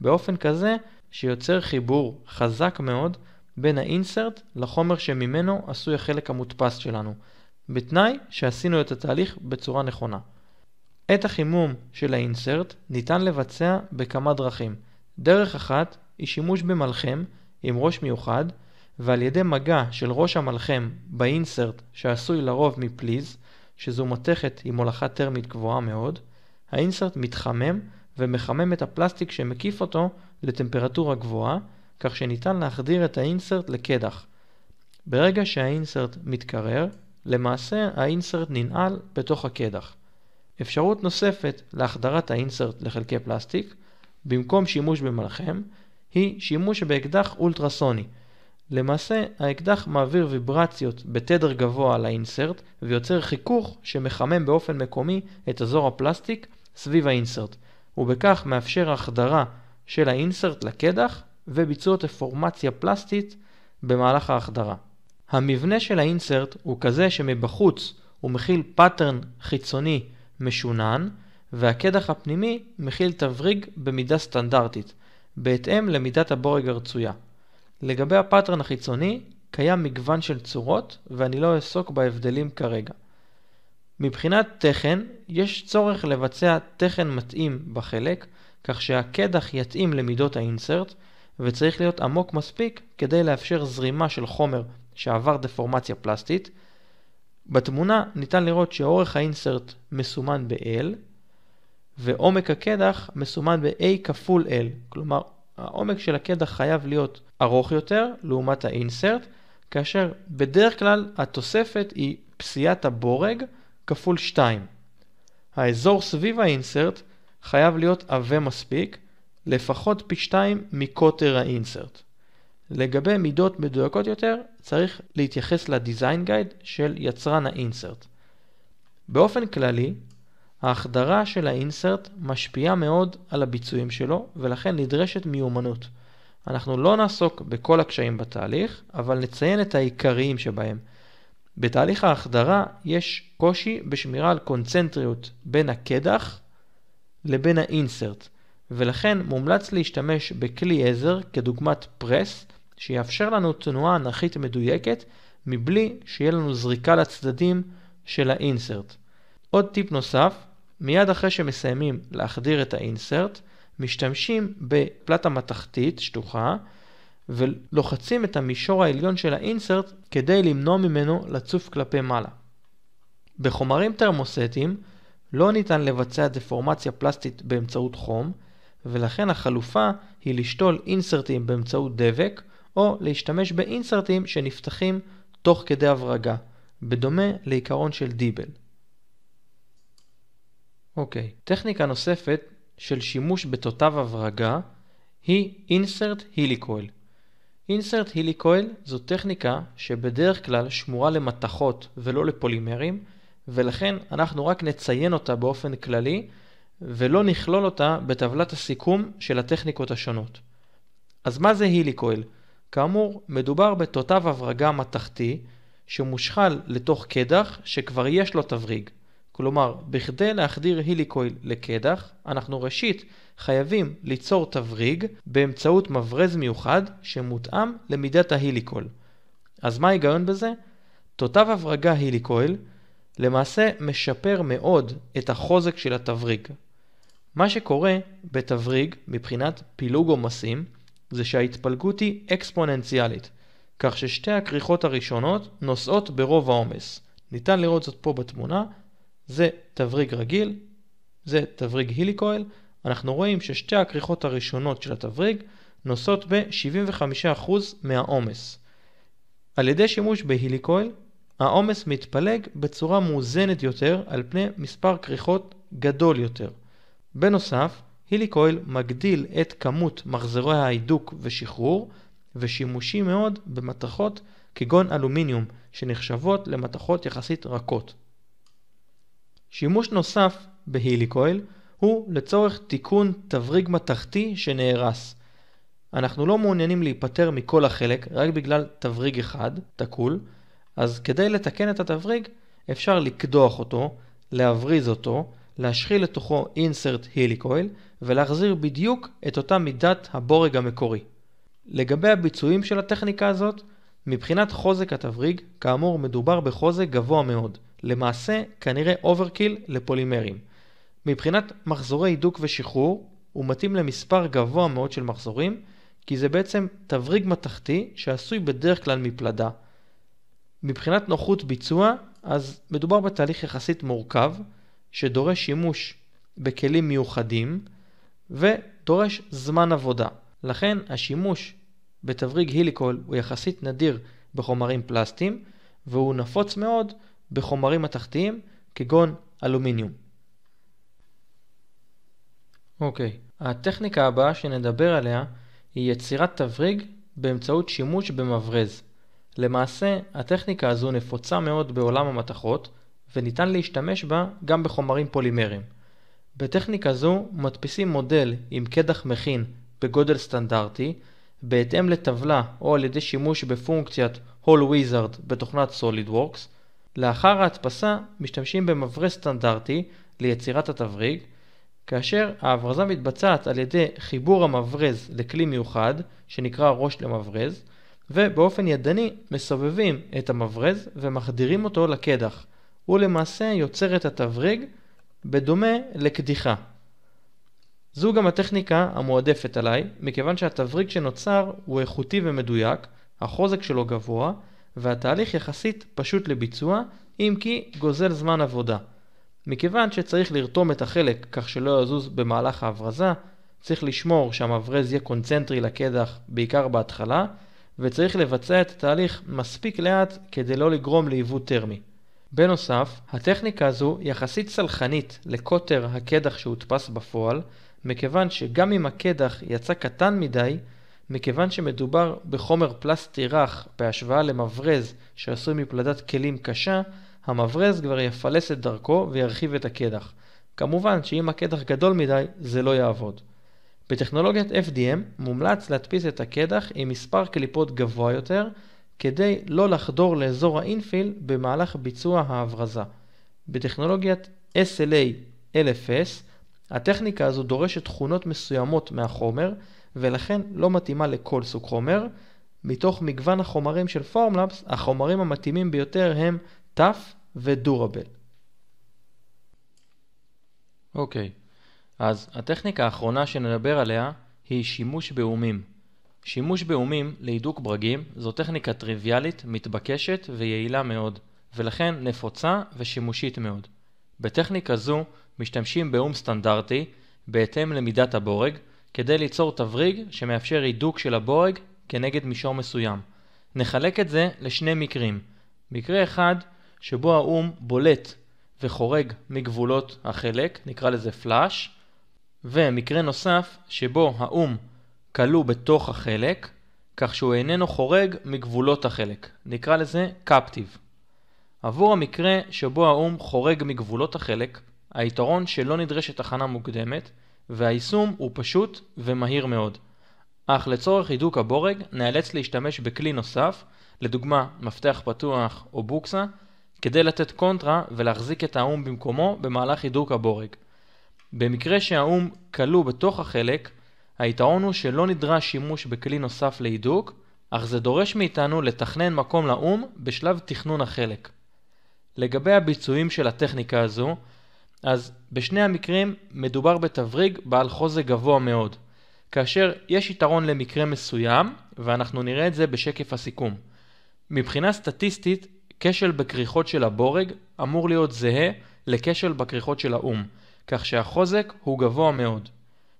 באופן כזה שיוצר חיבור חזק מאוד בין האינסרט לחומר שממנו עשוי החלק המודפס שלנו. בתנאי שעשינו את התהליך בצורה נכונה. את החימום של האינסרט ניתן לבצע בכמה דרכים. דרך אחת היא שימוש במלחם עם ראש מיוחד ועל ידי מגע של ראש המלחם באינסרט שעשוי לרוב מפליז, שזו מתכת עם הולכה טרמית גבוהה מאוד, האינסרט מתחמם ומחמם את הפלסטיק שמקיף אותו לטמפרטורה גבוהה, כך שניתן להחדיר את האינסרט לקדח. ברגע שהאינסרט מתקרר, למעשה האינסרט ננעל בתוך הקדח. אפשרות נוספת להחדרת האינסרט לחלקי פלסטיק במקום שימוש במלחם היא שימוש באקדח אולטרסוני. למעשה האקדח מעביר ויברציות בתדר גבוה על האינסרט ויוצר חיכוך שמחמם באופן מקומי את אזור הפלסטיק סביב האינסרט ובכך מאפשר החדרה של האינסרט לקדח וביצוע דפורמציה פלסטית במהלך ההחדרה. המבנה של האינסרט הוא כזה שמבחוץ הוא מכיל פאטרן חיצוני משונן והקדח הפנימי מכיל תבריג במידה סטנדרטית, בהתאם למידת הבורג הרצויה. לגבי הפאטרן החיצוני קיים מגוון של צורות ואני לא אעסוק בהבדלים כרגע. מבחינת תכן, יש צורך לבצע תכן מתאים בחלק, כך שהקדח יתאים למידות האינסרט, וצריך להיות עמוק מספיק כדי לאפשר זרימה של חומר שעבר דפורמציה פלסטית. בתמונה ניתן לראות שאורך האינסרט מסומן ב-L ועומק הקדח מסומן ב-A כפול L, כלומר העומק של הקדח חייב להיות ארוך יותר לעומת האינסרט, כאשר בדרך כלל התוספת היא פסיעת הבורג כפול 2. האזור סביב האינסרט חייב להיות עבה מספיק, לפחות פי 2 מקוטר האינסרט. לגבי מידות מדויקות יותר, צריך להתייחס לדיזיין גייד של יצרן האינסרט. באופן כללי, ההחדרה של האינסרט משפיעה מאוד על הביצועים שלו, ולכן נדרשת מיומנות. אנחנו לא נעסוק בכל הקשיים בתהליך, אבל נציין את העיקריים שבהם. בתהליך ההחדרה יש קושי בשמירה על קונצנטריות בין הקדח לבין האינסרט, ולכן מומלץ להשתמש בכלי עזר כדוגמת פרס שיאפשר לנו תנועה אנכית מדויקת מבלי שיהיה לנו זריקה לצדדים של האינסרט. עוד טיפ נוסף, מיד אחרי שמסיימים להחדיר את האינסרט, משתמשים בפלטה מתכתית שטוחה ולוחצים את המישור העליון של האינסרט כדי למנוע ממנו לצוף כלפי מעלה. בחומרים תרמוסטיים לא ניתן לבצע דפורמציה פלסטית באמצעות חום, ולכן החלופה היא לשתול אינסרטים באמצעות דבק או להשתמש באינסרטים שנפתחים תוך כדי הברגה, בדומה לעיקרון של דיבל. אוקיי, טכניקה נוספת של שימוש בתותב הברגה היא Insert Helicoil. Insert Helicoil זו טכניקה שבדרך כלל שמורה למתכות ולא לפולימרים, ולכן אנחנו רק נציין אותה באופן כללי ולא נכלול אותה בטבלת הסיכום של הטכניקות השונות. אז מה זה Helicoil? כאמור, מדובר בתותב הברגה מתכתי שמושחל לתוך קדח שכבר יש לו תבריג. כלומר, בכדי להחדיר היליקויל לקדח, אנחנו ראשית חייבים ליצור תבריג באמצעות מברז מיוחד שמותאם למידת ההיליקול. אז מה ההיגיון בזה? תותב הברגה היליקויל למעשה משפר מאוד את החוזק של התבריג. מה שקורה בתבריג מבחינת פילוג עומסים זה שההתפלגות היא אקספוננציאלית, כך ששתי הכריכות הראשונות נוסעות ברוב העומס. ניתן לראות זאת פה בתמונה, זה תבריג רגיל, זה תבריג היליקואל, אנחנו רואים ששתי הכריכות הראשונות של התבריג נוסעות ב-75% מהעומס. על ידי שימוש בהיליקואל, העומס מתפלג בצורה מאוזנת יותר על פני מספר כריכות גדול יותר. בנוסף, היליקויל מגדיל את כמות מחזרי ההידוק ושחרור ושימושי מאוד במתכות כגון אלומיניום שנחשבות למתכות יחסית רכות. שימוש נוסף בהיליקויל הוא לצורך תיקון תבריג מתכתי שנהרס. אנחנו לא מעוניינים להיפטר מכל החלק רק בגלל תבריג אחד, תקול, אז כדי לתקן את התבריג אפשר לקדוח אותו, להבריז אותו, להשחיל לתוכו insert הליקויל ולהחזיר בדיוק את אותה מידת הבורג המקורי. לגבי הביצועים של הטכניקה הזאת, מבחינת חוזק התבריג, כאמור מדובר בחוזק גבוה מאוד, למעשה כנראה אוברקיל לפולימרים. מבחינת מחזורי הידוק ושחרור, הוא מתאים למספר גבוה מאוד של מחזורים, כי זה בעצם תבריג מתכתי שעשוי בדרך כלל מפלדה. מבחינת נוחות ביצוע, אז מדובר בתהליך יחסית מורכב, שדורש שימוש בכלים מיוחדים ודורש זמן עבודה. לכן השימוש בתבריג היליקול הוא יחסית נדיר בחומרים פלסטיים והוא נפוץ מאוד בחומרים מתכתיים כגון אלומיניום. אוקיי, okay. הטכניקה הבאה שנדבר עליה היא יצירת תבריג באמצעות שימוש במברז. למעשה, הטכניקה הזו נפוצה מאוד בעולם המתכות, וניתן להשתמש בה גם בחומרים פולימריים. בטכניקה זו מדפיסים מודל עם קדח מכין בגודל סטנדרטי, בהתאם לטבלה או על ידי שימוש בפונקציית Hall Wizard בתוכנת SolidWorks. לאחר ההדפסה משתמשים במברז סטנדרטי ליצירת התבריג, כאשר ההברזה מתבצעת על ידי חיבור המברז לכלי מיוחד שנקרא ראש למברז, ובאופן ידני מסובבים את המברז ומחדירים אותו לקדח. הוא למעשה יוצר את התבריג בדומה לקדיחה. זו גם הטכניקה המועדפת עליי, מכיוון שהתבריג שנוצר הוא איכותי ומדויק, החוזק שלו גבוה, והתהליך יחסית פשוט לביצוע, אם כי גוזל זמן עבודה. מכיוון שצריך לרתום את החלק כך שלא יזוז במהלך ההברזה, צריך לשמור שהמברז יהיה קונצנטרי לקדח בעיקר בהתחלה, וצריך לבצע את התהליך מספיק לאט כדי לא לגרום לעיוות טרמי. בנוסף, הטכניקה הזו יחסית סלחנית לקוטר הקדח שהודפס בפועל, מכיוון שגם אם הקדח יצא קטן מדי, מכיוון שמדובר בחומר פלסטי רך בהשוואה למברז שעשוי מפלדת כלים קשה, המברז כבר יפלס את דרכו וירחיב את הקדח. כמובן שאם הקדח גדול מדי, זה לא יעבוד. בטכנולוגיית FDM מומלץ להדפיס את הקדח עם מספר קליפות גבוה יותר, כדי לא לחדור לאזור האינפיל במהלך ביצוע ההברזה. בטכנולוגיית SLA 1000S הטכניקה הזו דורשת תכונות מסוימות מהחומר ולכן לא מתאימה לכל סוג חומר. מתוך מגוון החומרים של פורמלאפס, החומרים המתאימים ביותר הם טף ודורבל. אוקיי, okay. אז הטכניקה האחרונה שנדבר עליה היא שימוש באומים. שימוש באומים להידוק ברגים זו טכניקה טריוויאלית, מתבקשת ויעילה מאוד, ולכן נפוצה ושימושית מאוד. בטכניקה זו משתמשים באום סטנדרטי, בהתאם למידת הבורג, כדי ליצור תבריג שמאפשר הידוק של הבורג כנגד מישור מסוים. נחלק את זה לשני מקרים. מקרה אחד, שבו האום בולט וחורג מגבולות החלק, נקרא לזה פלאש, ומקרה נוסף שבו האום כלוא בתוך החלק, כך שהוא איננו חורג מגבולות החלק. נקרא לזה captive. עבור המקרה שבו האו"ם חורג מגבולות החלק, היתרון שלא נדרשת הכנה מוקדמת, והיישום הוא פשוט ומהיר מאוד. אך לצורך הידוק הבורג נאלץ להשתמש בכלי נוסף, לדוגמה מפתח פתוח או בוקסה, כדי לתת קונטרה ולהחזיק את האו"ם במקומו במהלך הידוק הבורג. במקרה שהאו"ם כלוא בתוך החלק, היתרון הוא שלא נדרש שימוש בכלי נוסף להידוק, אך זה דורש מאיתנו לתכנן מקום לאום בשלב תכנון החלק. לגבי הביצועים של הטכניקה הזו, אז בשני המקרים מדובר בתבריג בעל חוזק גבוה מאוד, כאשר יש יתרון למקרה מסוים, ואנחנו נראה את זה בשקף הסיכום. מבחינה סטטיסטית, כשל בכריכות של הבורג אמור להיות זהה לכשל בכריכות של האום, כך שהחוזק הוא גבוה מאוד.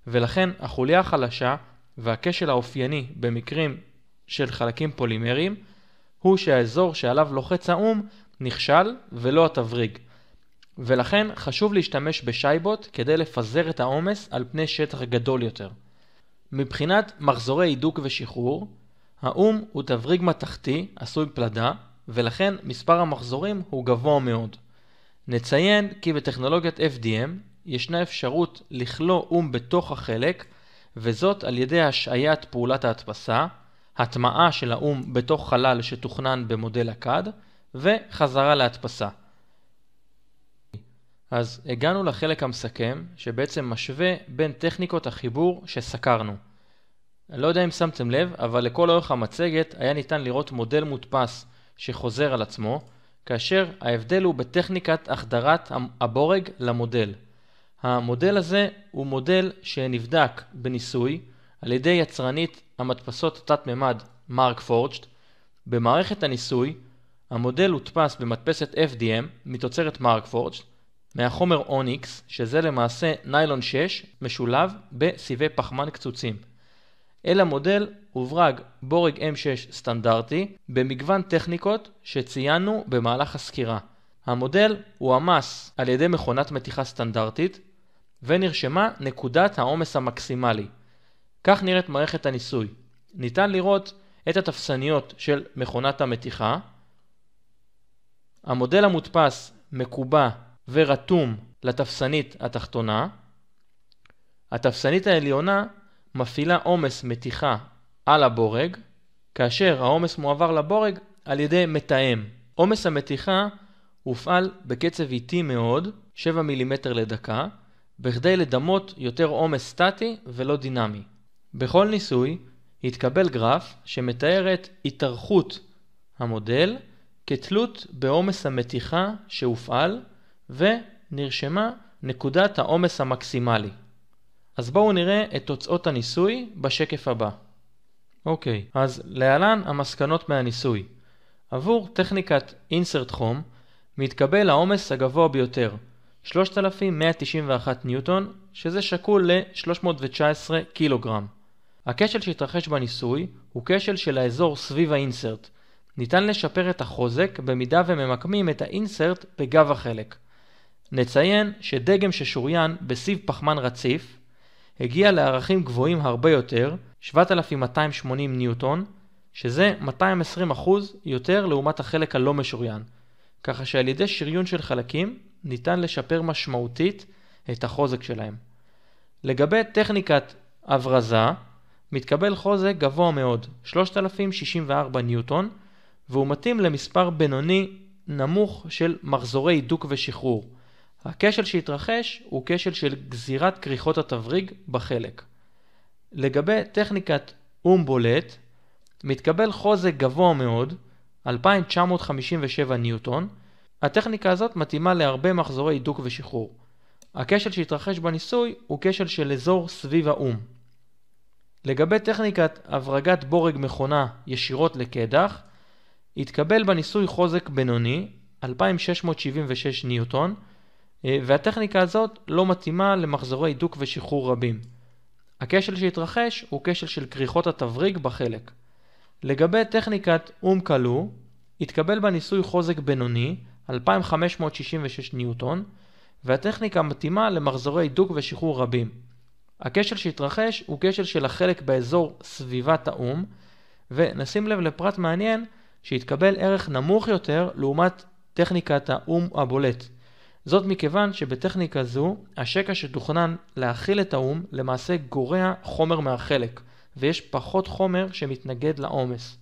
ולכן החוליה החלשה והכשל האופייני במקרים של חלקים פולימריים הוא שהאזור שעליו לוחץ האום נכשל ולא התבריג. ולכן חשוב להשתמש בשייבוט כדי לפזר את העומס על פני שטח גדול יותר. מבחינת מחזורי הידוק ושחרור, האום הוא תבריג מתכתי עשוי פלדה, ולכן מספר המחזורים הוא גבוה מאוד. נציין כי בטכנולוגיית FDM ישנה אפשרות לכלוא אום בתוך החלק, וזאת על ידי השעיית פעולת ההדפסה, הטמעה של האום בתוך חלל שתוכנן במודל הקד, וחזרה להדפסה. אז הגענו לחלק המסכם, שבעצם משווה בין טכניקות החיבור שסקרנו. לא יודע אם שמתם לב, אבל לכל אורך המצגת היה ניתן לראות מודל מודפס שחוזר על עצמו, כאשר ההבדל הוא בטכניקת החדרת הבורג למודל. המודל הזה הוא מודל שנבדק בניסוי על ידי יצרנית המדפסות תת-ממד מרק פורג'ט. במערכת הניסוי המודל הודפס במדפסת FDM מתוצרת מרק פורג'ט מהחומר אוניקס, שזה למעשה ניילון 6 משולב בסיבי פחמן קצוצים. אל המודל הוברג בורג M6 סטנדרטי במגוון טכניקות שציינו במהלך הסקירה. המודל הועמס על ידי מכונת מתיחה סטנדרטית ונרשמה נקודת העומס המקסימלי. כך נראית מערכת הניסוי. ניתן לראות את התפסניות של מכונת המתיחה. המודל המודפס מקובע ורתום לתפסנית התחתונה. התפסנית העליונה מפעילה עומס מתיחה על הבורג, כאשר העומס מועבר לבורג על ידי מתאם. עומס המתיחה הופעל בקצב איטי מאוד, 7 מילימטר לדקה, בכדי לדמות יותר עומס סטטי ולא דינמי. בכל ניסוי התקבל גרף שמתאר את התארכות המודל כתלות בעומס המתיחה שהופעל ונרשמה נקודת העומס המקסימלי. אז בואו נראה את תוצאות הניסוי בשקף הבא. אוקיי, אז להלן המסקנות מהניסוי. עבור טכניקת אינסרט חום מתקבל העומס הגבוה ביותר, 3,191 ניוטון, שזה שקול ל-319 קילוגרם. הכשל שהתרחש בניסוי הוא כשל של האזור סביב האינסרט. ניתן לשפר את החוזק במידה וממקמים את האינסרט בגב החלק. נציין שדגם ששוריין בסיב פחמן רציף הגיע לערכים גבוהים הרבה יותר, 7,280 ניוטון, שזה 220% יותר לעומת החלק הלא משוריין, ככה שעל ידי שריון של חלקים ניתן לשפר משמעותית את החוזק שלהם. לגבי טכניקת הברזה, מתקבל חוזק גבוה מאוד, 3,064 ניוטון, והוא מתאים למספר בינוני נמוך של מחזורי הידוק ושחרור. הכשל שהתרחש הוא כשל של גזירת כריכות התבריג בחלק. לגבי טכניקת אום בולט, מתקבל חוזק גבוה מאוד, 2,957 ניוטון, הטכניקה הזאת מתאימה להרבה מחזורי הידוק ושחרור. הכשל שהתרחש בניסוי הוא כשל של אזור סביב האום. לגבי טכניקת הברגת בורג מכונה ישירות לקדח, התקבל בניסוי חוזק בינוני, 2676 ניוטון, אה, והטכניקה הזאת לא מתאימה למחזורי הידוק ושחרור רבים. הכשל שהתרחש הוא כשל של כריכות התבריג בחלק. לגבי טכניקת אום כלוא, התקבל בניסוי חוזק בינוני, 2,566 ניוטון, והטכניקה מתאימה למחזורי הידוק ושחרור רבים. הכשל שהתרחש הוא כשל של החלק באזור סביבת האום, ונשים לב לפרט מעניין שהתקבל ערך נמוך יותר לעומת טכניקת האום הבולט. זאת מכיוון שבטכניקה זו, השקע שתוכנן להכיל את האום למעשה גורע חומר מהחלק, ויש פחות חומר שמתנגד לעומס.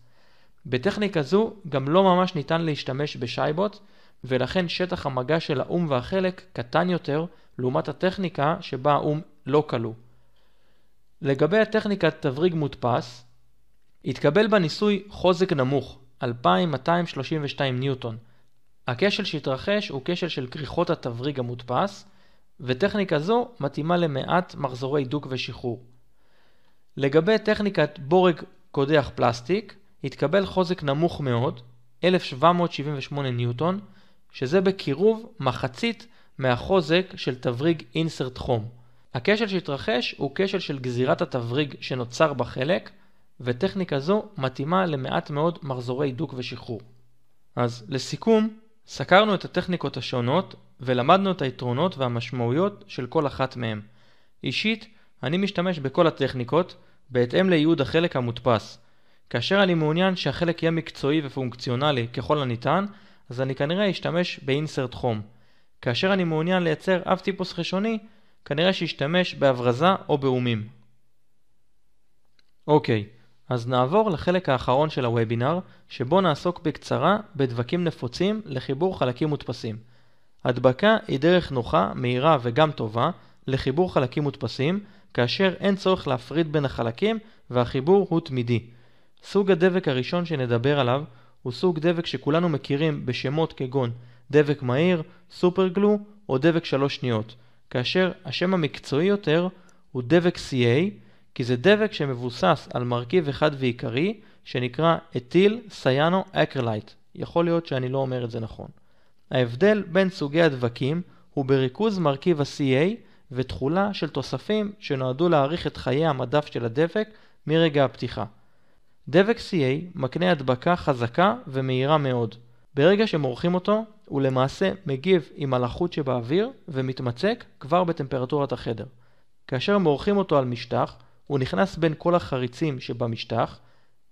בטכניקה זו גם לא ממש ניתן להשתמש בשייבוט, ולכן שטח המגע של האום והחלק קטן יותר לעומת הטכניקה שבה האום לא כלוא. לגבי הטכניקת תבריג מודפס, התקבל בניסוי חוזק נמוך, 2232 ניוטון. הכשל שהתרחש הוא כשל של כריכות התבריג המודפס, וטכניקה זו מתאימה למעט מחזורי דוק ושחרור. לגבי טכניקת בורג קודח פלסטיק, התקבל חוזק נמוך מאוד, 1778 ניוטון, שזה בקירוב מחצית מהחוזק של תבריג אינסרט חום. הכשל שהתרחש הוא כשל של גזירת התבריג שנוצר בחלק, וטכניקה זו מתאימה למעט מאוד מחזורי הידוק ושחרור. אז לסיכום, סקרנו את הטכניקות השונות ולמדנו את היתרונות והמשמעויות של כל אחת מהן. אישית, אני משתמש בכל הטכניקות בהתאם לייעוד החלק המודפס. כאשר אני מעוניין שהחלק יהיה מקצועי ופונקציונלי ככל הניתן, אז אני כנראה אשתמש באינסרט חום. כאשר אני מעוניין לייצר אב טיפוס חשוני, כנראה שאשתמש בהברזה או באומים. אוקיי, אז נעבור לחלק האחרון של הוובינר, שבו נעסוק בקצרה בדבקים נפוצים לחיבור חלקים מודפסים. הדבקה היא דרך נוחה, מהירה וגם טובה לחיבור חלקים מודפסים, כאשר אין צורך להפריד בין החלקים והחיבור הוא תמידי. סוג הדבק הראשון שנדבר עליו הוא סוג דבק שכולנו מכירים בשמות כגון דבק מהיר, סופרגלו או דבק שלוש שניות, כאשר השם המקצועי יותר הוא דבק CA, כי זה דבק שמבוסס על מרכיב אחד ועיקרי שנקרא אתיל סיאנו אקרלייט. יכול להיות שאני לא אומר את זה נכון. ההבדל בין סוגי הדבקים הוא בריכוז מרכיב ה-CA ותכולה של תוספים שנועדו להאריך את חיי המדף של הדבק מרגע הפתיחה. דבק CA מקנה הדבקה חזקה ומהירה מאוד. ברגע שמורחים אותו, הוא למעשה מגיב עם הלחות שבאוויר ומתמצק כבר בטמפרטורת החדר. כאשר מורחים אותו על משטח, הוא נכנס בין כל החריצים שבמשטח.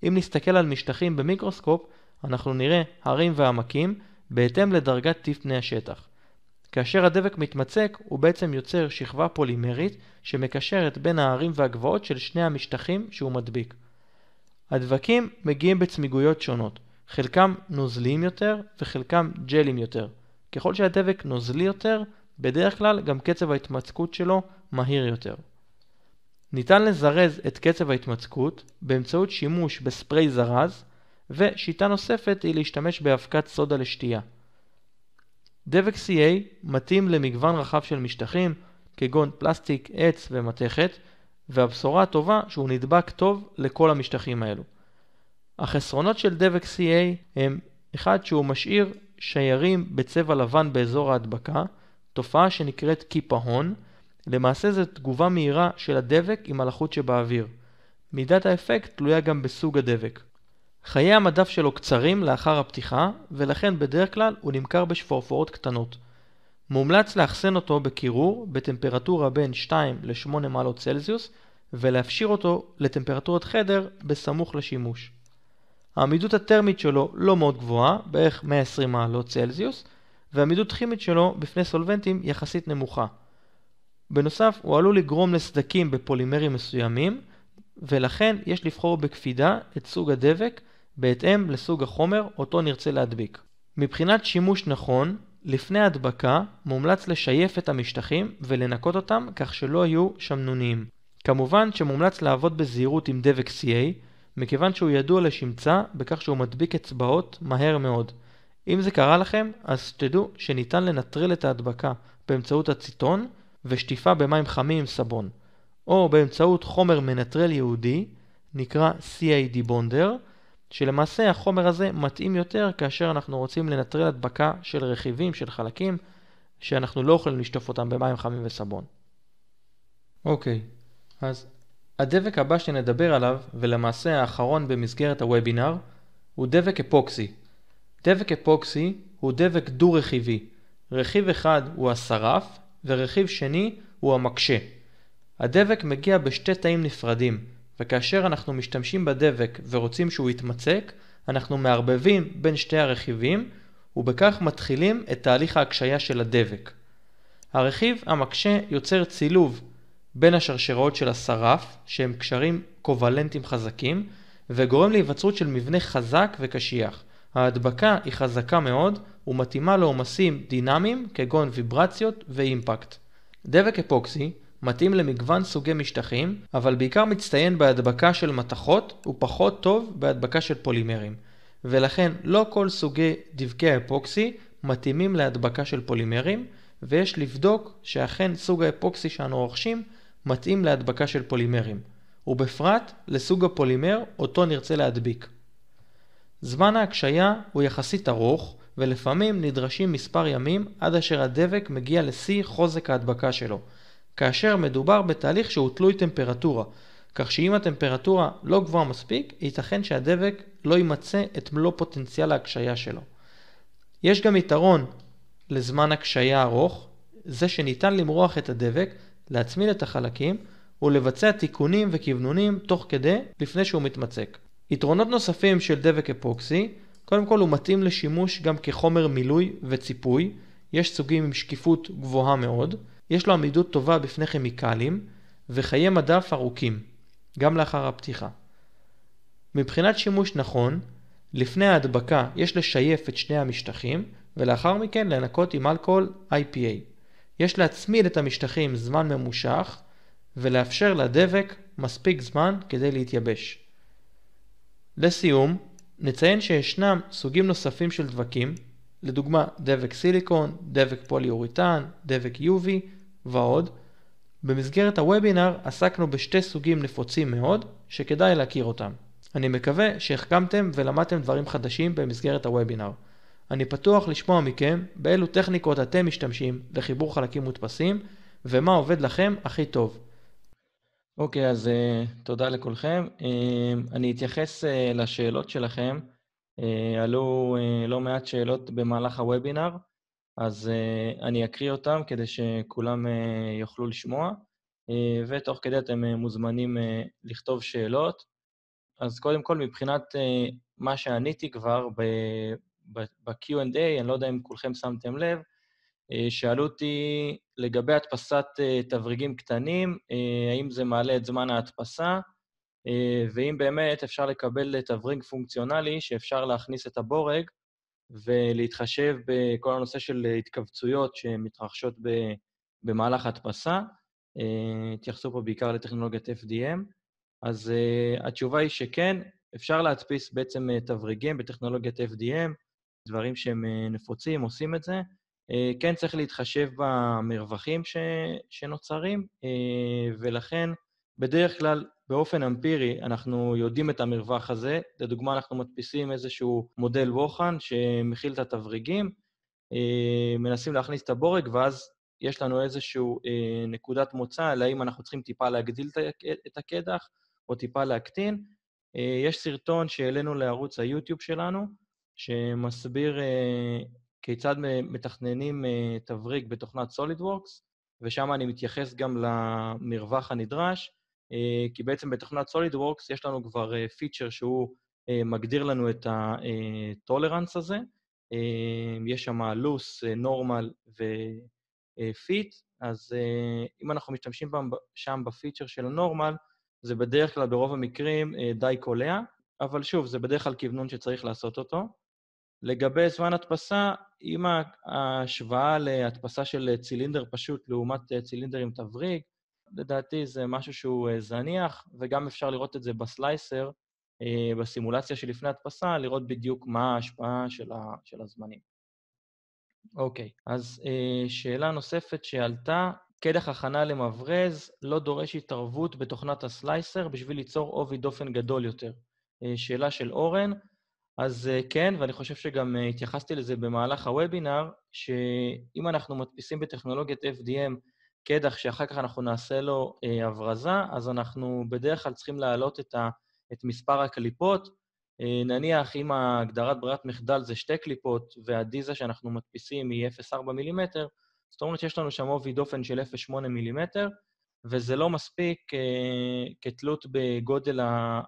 אם נסתכל על משטחים במיקרוסקופ, אנחנו נראה הרים ועמקים בהתאם לדרגת טיף פני השטח. כאשר הדבק מתמצק, הוא בעצם יוצר שכבה פולימרית שמקשרת בין ההרים והגבעות של שני המשטחים שהוא מדביק. הדבקים מגיעים בצמיגויות שונות, חלקם נוזליים יותר וחלקם ג'לים יותר. ככל שהדבק נוזלי יותר, בדרך כלל גם קצב ההתמצקות שלו מהיר יותר. ניתן לזרז את קצב ההתמצקות באמצעות שימוש בספרי זרז, ושיטה נוספת היא להשתמש באבקת סודה לשתייה. דבק CA מתאים למגוון רחב של משטחים, כגון פלסטיק, עץ ומתכת, והבשורה הטובה שהוא נדבק טוב לכל המשטחים האלו. החסרונות של דבק CA הם 1. שהוא משאיר שיירים בצבע לבן באזור ההדבקה, תופעה שנקראת קיפהון, למעשה זו תגובה מהירה של הדבק עם הלחות שבאוויר. מידת האפקט תלויה גם בסוג הדבק. חיי המדף שלו קצרים לאחר הפתיחה, ולכן בדרך כלל הוא נמכר בשפורפורות קטנות. מומלץ לאחסן אותו בקירור בטמפרטורה בין 2 ל-8 מעלות צלזיוס ולהפשיר אותו לטמפרטורת חדר בסמוך לשימוש. העמידות הטרמית שלו לא מאוד גבוהה, בערך 120 מעלות צלזיוס, והעמידות כימית שלו בפני סולבנטים יחסית נמוכה. בנוסף, הוא עלול לגרום לסדקים בפולימרים מסוימים, ולכן יש לבחור בקפידה את סוג הדבק בהתאם לסוג החומר אותו נרצה להדביק. מבחינת שימוש נכון, לפני הדבקה מומלץ לשייף את המשטחים ולנקות אותם כך שלא יהיו שמנוניים. כמובן שמומלץ לעבוד בזהירות עם דבק CA, מכיוון שהוא ידוע לשמצה בכך שהוא מדביק אצבעות מהר מאוד. אם זה קרה לכם, אז תדעו שניתן לנטרל את ההדבקה באמצעות הציטון ושטיפה במים חמים עם סבון, או באמצעות חומר מנטרל ייעודי, נקרא CAD בונדר, שלמעשה החומר הזה מתאים יותר כאשר אנחנו רוצים לנטרל הדבקה של רכיבים, של חלקים, שאנחנו לא יכולים לשטוף אותם במים חמים וסבון. אוקיי, okay. אז הדבק הבא שנדבר עליו, ולמעשה האחרון במסגרת הוובינר, הוא דבק אפוקסי. דבק אפוקסי הוא דבק דו-רכיבי. רכיב אחד הוא השרף, ורכיב שני הוא המקשה. הדבק מגיע בשתי תאים נפרדים. וכאשר אנחנו משתמשים בדבק ורוצים שהוא יתמצק, אנחנו מערבבים בין שתי הרכיבים ובכך מתחילים את תהליך ההקשייה של הדבק. הרכיב המקשה יוצר צילוב בין השרשראות של השרף, שהם קשרים קובלנטיים חזקים, וגורם להיווצרות של מבנה חזק וקשיח. ההדבקה היא חזקה מאוד ומתאימה לעומסים דינמיים כגון ויברציות ואימפקט. דבק אפוקסי מתאים למגוון סוגי משטחים, אבל בעיקר מצטיין בהדבקה של מתכות ופחות טוב בהדבקה של פולימרים. ולכן לא כל סוגי דבקי האפוקסי מתאימים להדבקה של פולימרים, ויש לבדוק שאכן סוג האפוקסי שאנו רוכשים מתאים להדבקה של פולימרים, ובפרט לסוג הפולימר אותו נרצה להדביק. זמן ההקשייה הוא יחסית ארוך, ולפעמים נדרשים מספר ימים עד אשר הדבק מגיע לשיא חוזק ההדבקה שלו, כאשר מדובר בתהליך שהוא תלוי טמפרטורה, כך שאם הטמפרטורה לא גבוהה מספיק, ייתכן שהדבק לא ימצה את מלוא פוטנציאל ההקשייה שלו. יש גם יתרון לזמן הקשייה ארוך, זה שניתן למרוח את הדבק, להצמיד את החלקים ולבצע תיקונים וכוונונים תוך כדי, לפני שהוא מתמצק. יתרונות נוספים של דבק אפוקסי, קודם כל הוא מתאים לשימוש גם כחומר מילוי וציפוי, יש סוגים עם שקיפות גבוהה מאוד, יש לו עמידות טובה בפני כימיקלים וחיי מדף ארוכים, גם לאחר הפתיחה. מבחינת שימוש נכון, לפני ההדבקה יש לשייף את שני המשטחים ולאחר מכן לנקות עם אלכוהול IPA. יש להצמיד את המשטחים זמן ממושך ולאפשר לדבק מספיק זמן כדי להתייבש. לסיום, נציין שישנם סוגים נוספים של דבקים, לדוגמה דבק סיליקון, דבק פוליוריטן, דבק UV ועוד. במסגרת הוובינר עסקנו בשתי סוגים נפוצים מאוד שכדאי להכיר אותם. אני מקווה שהחכמתם ולמדתם דברים חדשים במסגרת הוובינר. אני פתוח לשמוע מכם באילו טכניקות אתם משתמשים לחיבור חלקים מודפסים ומה עובד לכם הכי טוב. אוקיי, okay, אז uh, תודה לכולכם. Uh, אני אתייחס uh, לשאלות שלכם. Uh, עלו uh, לא מעט שאלות במהלך הוובינר. אז אה, אני אקריא אותם כדי שכולם אה, יוכלו לשמוע, אה, ותוך כדי אתם מוזמנים לכתוב שאלות. אז קודם כל, מבחינת מה שעניתי כבר ב-Q&A, אני לא יודע אם כולכם שמתם לב, שאלו אותי לגבי הדפסת תבריגים קטנים, האם זה מעלה את זמן ההדפסה, ואם באמת אפשר לקבל תבריג פונקציונלי שאפשר להכניס את הבורג ולהתחשב בכל הנושא של התכווצויות שמתרחשות במהלך ההדפסה. אה, התייחסו פה בעיקר לטכנולוגיית FDM. אז אה, התשובה היא שכן, אפשר להדפיס בעצם אה, תבריגים בטכנולוגיית FDM, דברים שהם נפוצים, עושים את זה. כן צריך להתחשב במרווחים ש... שנוצרים, ולכן בדרך כלל באופן אמפירי אנחנו יודעים את המרווח הזה. לדוגמה, אנחנו מדפיסים איזשהו מודל ווחן שמכיל את התבריגים, אה, מנסים להכניס את הבורג, ואז יש לנו איזושהי אה, נקודת מוצא על האם אנחנו צריכים טיפה להגדיל את הקדח או טיפה להקטין. אה, יש סרטון שהעלינו לערוץ היוטיוב שלנו, שמסביר כיצד מתכננים תבריג בתוכנת SolidWorks, ושם אני מתייחס גם למרווח הנדרש. אה, כי בעצם בתוכנת SolidWorks יש לנו כבר פיצ'ר אה, שהוא אה, מגדיר לנו את הטולרנס הזה. יש שם לוס, נורמל ופיט, אז אם אנחנו משתמשים שם בפיצ'ר של הנורמל, זה בדרך כלל, ברוב המקרים, די קולע, אבל שוב, זה בדרך כלל כוונון שצריך לעשות אותו. לגבי זמן הדפסה, אם ההשוואה להדפסה של צילינדר פשוט לעומת צילינדר עם תבריג, לדעתי זה משהו שהוא אה, זניח, וגם אפשר לראות את זה בסלייסר, אה, בסימולציה שלפני הדפסה, לראות בדיוק מה ההשפעה של, ה, של הזמנים. אוקיי, אז אה, שאלה נוספת שעלתה, קדח הכנה למברז לא דורש התערבות בתוכנת הסלייסר בשביל ליצור עובי דופן גדול יותר. שאלה של אורן, אז כן, ואני חושב שגם התייחסתי לזה במהלך הוובינר, שאם אנחנו מדפיסים בטכנולוגיית FDM קדח שאחר כך אנחנו נעשה לו אה, הברזה, אז אנחנו בדרך כלל צריכים להעלות את, ה, את מספר הקליפות. אה, נניח אם הגדרת ברירת מחדל זה שתי קליפות והדיזה שאנחנו מדפיסים היא 0.4 מילימטר, זאת אומרת שיש לנו שם עובי דופן של 0.8 מילימטר, וזה לא מספיק אה, כתלות בגודל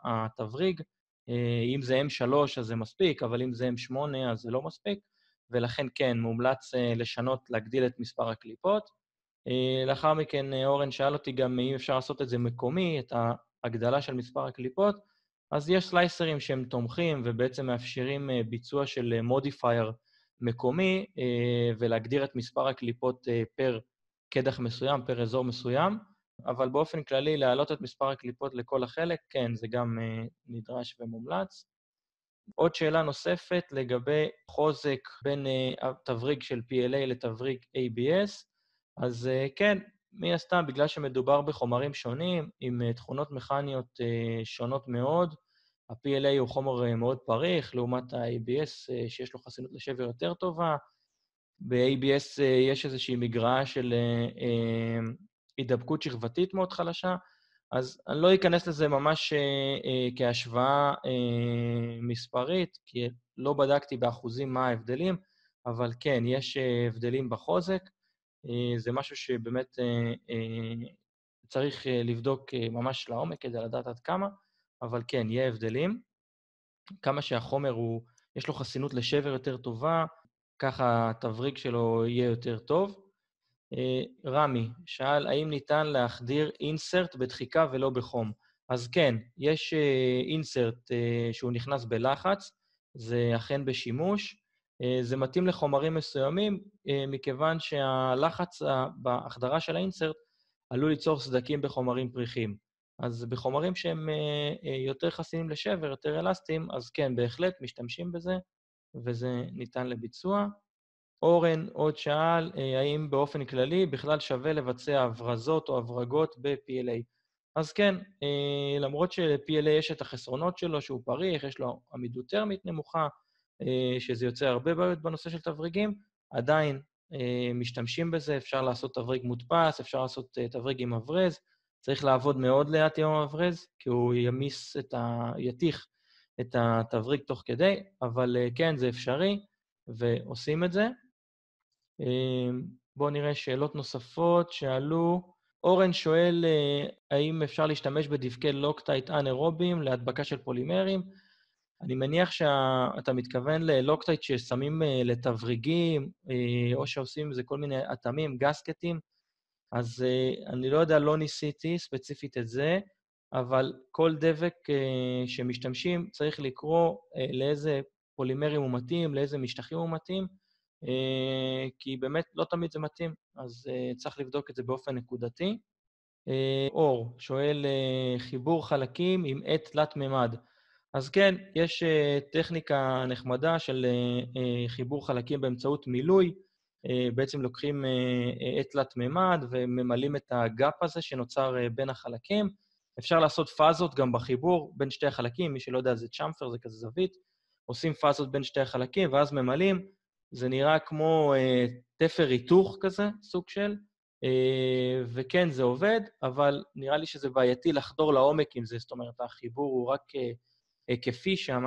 התבריג. אה, אם זה M3 אז זה מספיק, אבל אם זה M8 אז זה לא מספיק, ולכן כן, מומלץ אה, לשנות, להגדיל את מספר הקליפות. אה, לאחר מכן אה, אורן שאל אותי גם אם אפשר לעשות את זה מקומי, את ההגדלה של מספר הקליפות, אז יש סלייסרים שהם תומכים ובעצם מאפשרים אה, ביצוע של מודיפייר מקומי ולהגדיר את מספר הקליפות פר קדח מסוים, פר אזור מסוים, אבל באופן כללי להעלות את מספר הקליפות לכל החלק, כן, זה גם נדרש ומומלץ. עוד שאלה נוספת לגבי חוזק בין תבריג של PLA לתבריג ABS, אז אה, כן, מי הסתם, בגלל שמדובר בחומרים שונים, עם אה, תכונות מכניות אה, שונות מאוד, ה-PLA הוא חומר מאוד פריך, לעומת ה-ABS שיש לו חסינות לשבר יותר טובה. ב-ABS יש איזושהי מגרעה של הידבקות שכבתית מאוד חלשה, אז אני לא אכנס לזה ממש כהשוואה מספרית, כי לא בדקתי באחוזים מה ההבדלים, אבל כן, יש הבדלים בחוזק. אה, זה משהו שבאמת אה, אה, צריך לבדוק ממש לעומק כדי לדעת עד כמה, אבל כן, יהיה הבדלים. כמה שהחומר הוא, יש לו חסינות לשבר יותר טובה, ככה התבריג שלו יהיה יותר טוב. רמי שאל, האם ניתן להחדיר אינסרט בדחיקה ולא בחום? אז כן, יש אינסרט שהוא נכנס בלחץ, זה אכן בשימוש. אה, זה מתאים לחומרים מסוימים, אה, מכיוון שהלחץ אה, בהחדרה של האינסרט עלול ליצור סדקים בחומרים פריחים. אז בחומרים שהם יותר חסינים לשבר, יותר אלסטיים, אז כן, בהחלט משתמשים בזה, וזה ניתן לביצוע. אורן עוד שאל, האם באופן כללי בכלל שווה לבצע הברזות או הברגות ב-PLA? אז כן, למרות של-PLA יש את החסרונות שלו, שהוא פריח, יש לו עמידות טרמית נמוכה, אה, שזה יוצא הרבה בעיות בנושא של תבריגים, עדיין אה, משתמשים בזה, אפשר לעשות תבריג מודפס, אפשר לעשות אה, תבריג עם אברז, צריך לעבוד מאוד לאט עם הברז, כי הוא ימיס את ה... יתיך את התבריג תוך כדי, אבל כן, זה אפשרי, ועושים את זה. בואו נראה שאלות נוספות שעלו. אורן שואל האם אפשר להשתמש בדבקי לוקטייט אנאירובים להדבקה של פולימרים. אני מניח שאתה מתכוון ללוקטייט ששמים אה, לתבריגים, אה, או שעושים עם זה כל מיני אטמים, גסקטים, אז אה, אני לא יודע, לא ניסיתי ספציפית את זה, אבל כל דבק שמשתמשים צריך לקרוא לאיזה פולימרים הוא מתאים, לאיזה משטחים הוא מתאים, כי באמת לא תמיד זה מתאים, אז צריך לבדוק את זה באופן נקודתי. אור שואל חיבור חלקים עם עט תלת-ממד. אז כן, יש אה, טכניקה נחמדה של אה, אה, חיבור חלקים באמצעות מילוי. בעצם לוקחים עת תלת-ממד וממלאים את הגאפ הזה שנוצר בין החלקים. אפשר לעשות פאזות גם בחיבור בין שתי החלקים, מי שלא יודע זה צ'אמפר, זה כזה זווית. עושים פאזות בין שתי החלקים ואז ממלאים. זה נראה כמו תפר היתוך כזה, סוג של, וכן, זה עובד, אבל נראה לי שזה בעייתי לחדור לעומק עם זה, זאת אומרת, החיבור הוא רק היקפי אה, שם,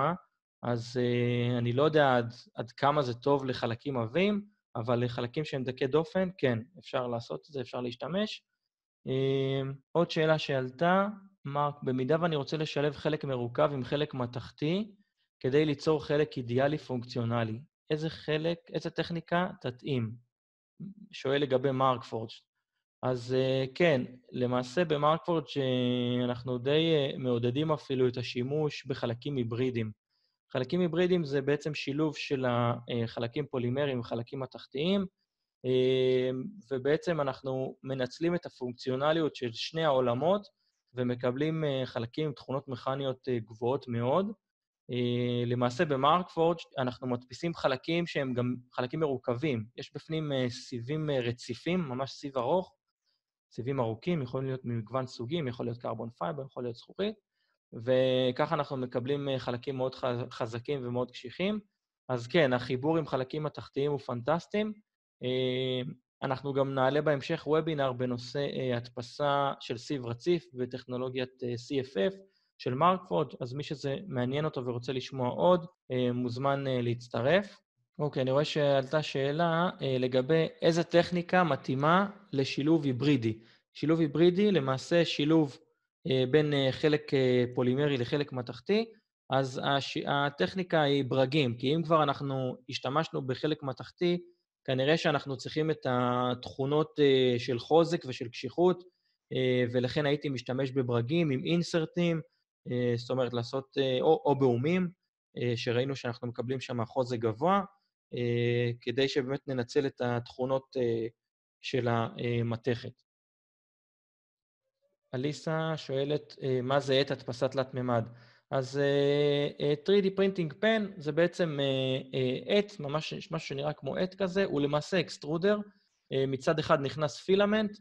אז אה, אני לא יודע עד, עד כמה זה טוב לחלקים עבים, אבל לחלקים שהם דקי דופן, כן, אפשר לעשות את זה, אפשר להשתמש. אה, עוד שאלה שעלתה, מרק, במידה ואני רוצה לשלב חלק מרוכב עם חלק מתכתי, כדי ליצור חלק אידיאלי פונקציונלי, איזה חלק, איזה טכניקה תתאים? שואל לגבי מרקפורג'. אז אה, כן, למעשה במרקוורד שאנחנו אה, די אה, מעודדים אפילו את השימוש בחלקים היברידים. חלקים היברידים זה בעצם שילוב של החלקים פולימריים וחלקים התחתיים, ובעצם אנחנו מנצלים את הפונקציונליות של שני העולמות ומקבלים חלקים עם תכונות מכניות גבוהות מאוד. למעשה במרקוורד אנחנו מדפיסים חלקים שהם גם חלקים מרוכבים. יש בפנים סיבים רציפים, ממש סיב ארוך, סיבים ארוכים, יכולים להיות ממגוון סוגים, יכול להיות קרבון פייבר, יכול להיות זכוכית, וככה אנחנו מקבלים אה, חלקים מאוד חזקים ומאוד קשיחים. אז כן, החיבור עם חלקים מתכתיים הוא פנטסטיים. אה, אנחנו גם נעלה בהמשך וובינר בנושא אה, הדפסה של סיב רציף וטכנולוגיית CFF של מרקפורד, אז מי שזה מעניין אותו ורוצה לשמוע עוד, מוזמן להצטרף. אוקיי, okay, אני רואה שעלתה שאלה uh, לגבי איזה טכניקה מתאימה לשילוב היברידי. שילוב היברידי, למעשה שילוב uh, בין uh, חלק uh, פולימרי לחלק מתכתי, אז הש... הטכניקה היא ברגים, כי אם כבר אנחנו השתמשנו בחלק מתכתי, כנראה שאנחנו צריכים את התכונות uh, של חוזק ושל קשיחות, uh, ולכן הייתי משתמש בברגים עם אינסרטים, uh, זאת אומרת לעשות, uh, או, או באומים, שראינו שאנחנו מקבלים שם חוזק גבוה, אה, כדי שבאמת ננצל את התכונות אה, של המתכת. אליסה שואלת, אה, מה זה עת הדפסת תלת מימד? אז 3D printing pen זה בעצם עט, ממש משהו שנראה כמו עט כזה, הוא למעשה אקסטרודר. מצד אחד נכנס פילמנט,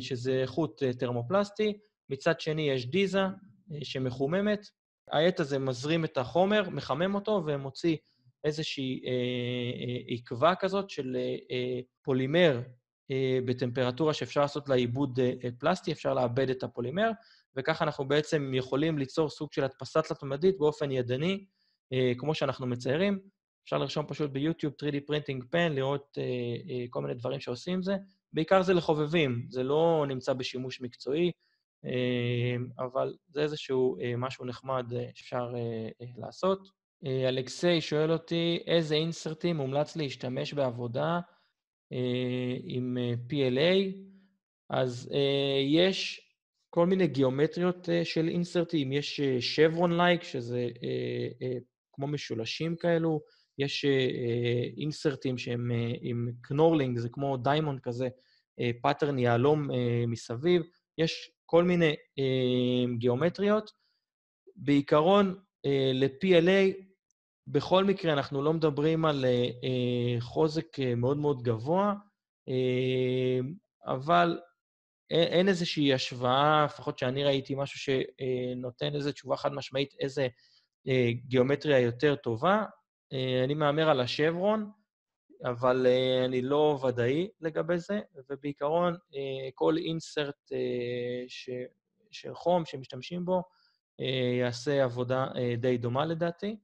שזה חוט תרמופלסטי, מצד שני יש דיזה שמחוממת. העט הזה מזרים את החומר, מחמם אותו ומוציא איזושהי אה, אה, עקבה כזאת של אה, אה, פולימר אה, בטמפרטורה שאפשר לעשות לה עיבוד אה, אה פלסטי, אפשר לעבד את הפולימר, וככה אנחנו בעצם יכולים ליצור סוג של הדפסה תלת-ממדית באופן ידני, אה, כמו שאנחנו מציירים. אפשר לרשום פשוט ביוטיוב 3D printing pen, לראות אה, אה, כל מיני דברים שעושים זה. בעיקר זה לחובבים, זה לא נמצא בשימוש מקצועי, אה, אבל זה איזשהו אה, משהו נחמד אה, שאפשר אה, אה, לעשות. אה, אלכסיי שואל אותי, איזה אינסרטים מומלץ להשתמש בעבודה אה, עם אה, PLA? אז יש כל מיני גיאומטריות של אינסרטים, יש שברון לייק, שזה כמו משולשים כאלו, יש אינסרטים שהם עם קנורלינג, זה כמו דיימונד כזה, פאטרן יהלום מסביב, יש כל מיני גיאומטריות. בעיקרון, ל-PLA בכל מקרה, אנחנו לא מדברים על אה, אה, חוזק אה, מאוד מאוד גבוה, אבל אין, אין איזושהי השוואה, לפחות שאני ראיתי משהו שנותן איזו תשובה חד משמעית, איזה גיאומטריה יותר טובה. אני מהמר על השברון, אבל אני לא ודאי לגבי זה, ובעיקרון, כל אינסרט ש, של חום שמשתמשים בו יעשה עבודה די דומה לדעתי.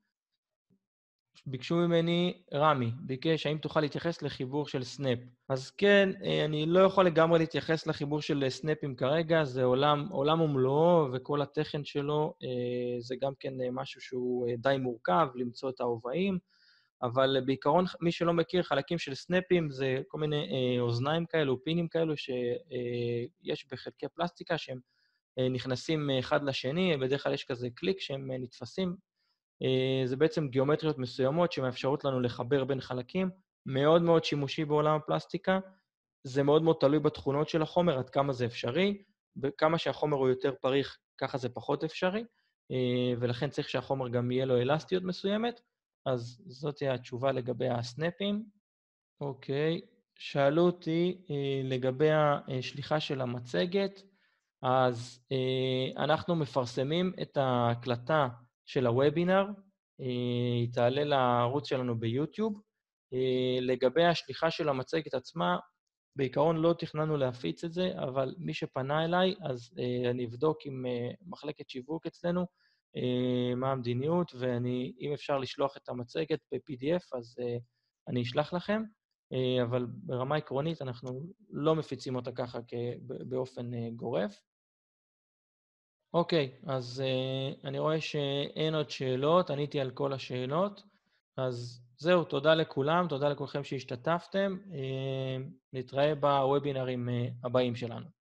ביקשו ממני, רמי, ביקש האם תוכל להתייחס לחיבור של סנאפ. אז כן, אה, אני לא יכול לגמרי להתייחס לחיבור של אה, סנאפים כרגע, זה עולם, עולם ומלואו, וכל התכן שלו אה, זה גם כן משהו שהוא די מורכב, למצוא את ההובעים, אבל בעיקרון, מי שלא מכיר, חלקים של סנאפים זה כל מיני אוזניים כאלו, פינים כאלו, שיש בחלקי פלסטיקה שהם נכנסים אחד לשני, בדרך כלל יש כזה קליק שהם נתפסים אה, זה בעצם גיאומטריות מסוימות שמאפשרות לנו לחבר בין חלקים, מאוד מאוד שימושי בעולם הפלסטיקה. זה מאוד מאוד תלוי בתכונות של החומר, עד כמה זה אפשרי, וכמה שהחומר הוא יותר פריך, ככה זה פחות אפשרי, אה, ולכן צריך שהחומר גם יהיה לו אלסטיות מסוימת. אז זאת התשובה לגבי הסנאפים. אוקיי, שאלו אותי אה, לגבי השליחה של המצגת, אז אנחנו מפרסמים את ההקלטה של הוובינר, אה, היא תעלה לערוץ שלנו ביוטיוב. אה, לגבי השליחה של המצגת עצמה, בעיקרון לא תכננו להפיץ את זה, אבל מי שפנה אליי, אז אה, אני אבדוק עם מחלקת שיווק אצלנו מה המדיניות, ואם אפשר לשלוח את המצגת ב-PDF, אז אני אשלח לכם. אבל ברמה עקרונית אנחנו לא מפיצים אותה ככה באופן גורף. אוקיי, אז אה, אני רואה שאין עוד שאלות, עניתי על כל השאלות. אז זהו, תודה לכולם, תודה לכולכם שהשתתפתם. אה, נתראה בוובינרים אה, הבאים שלנו.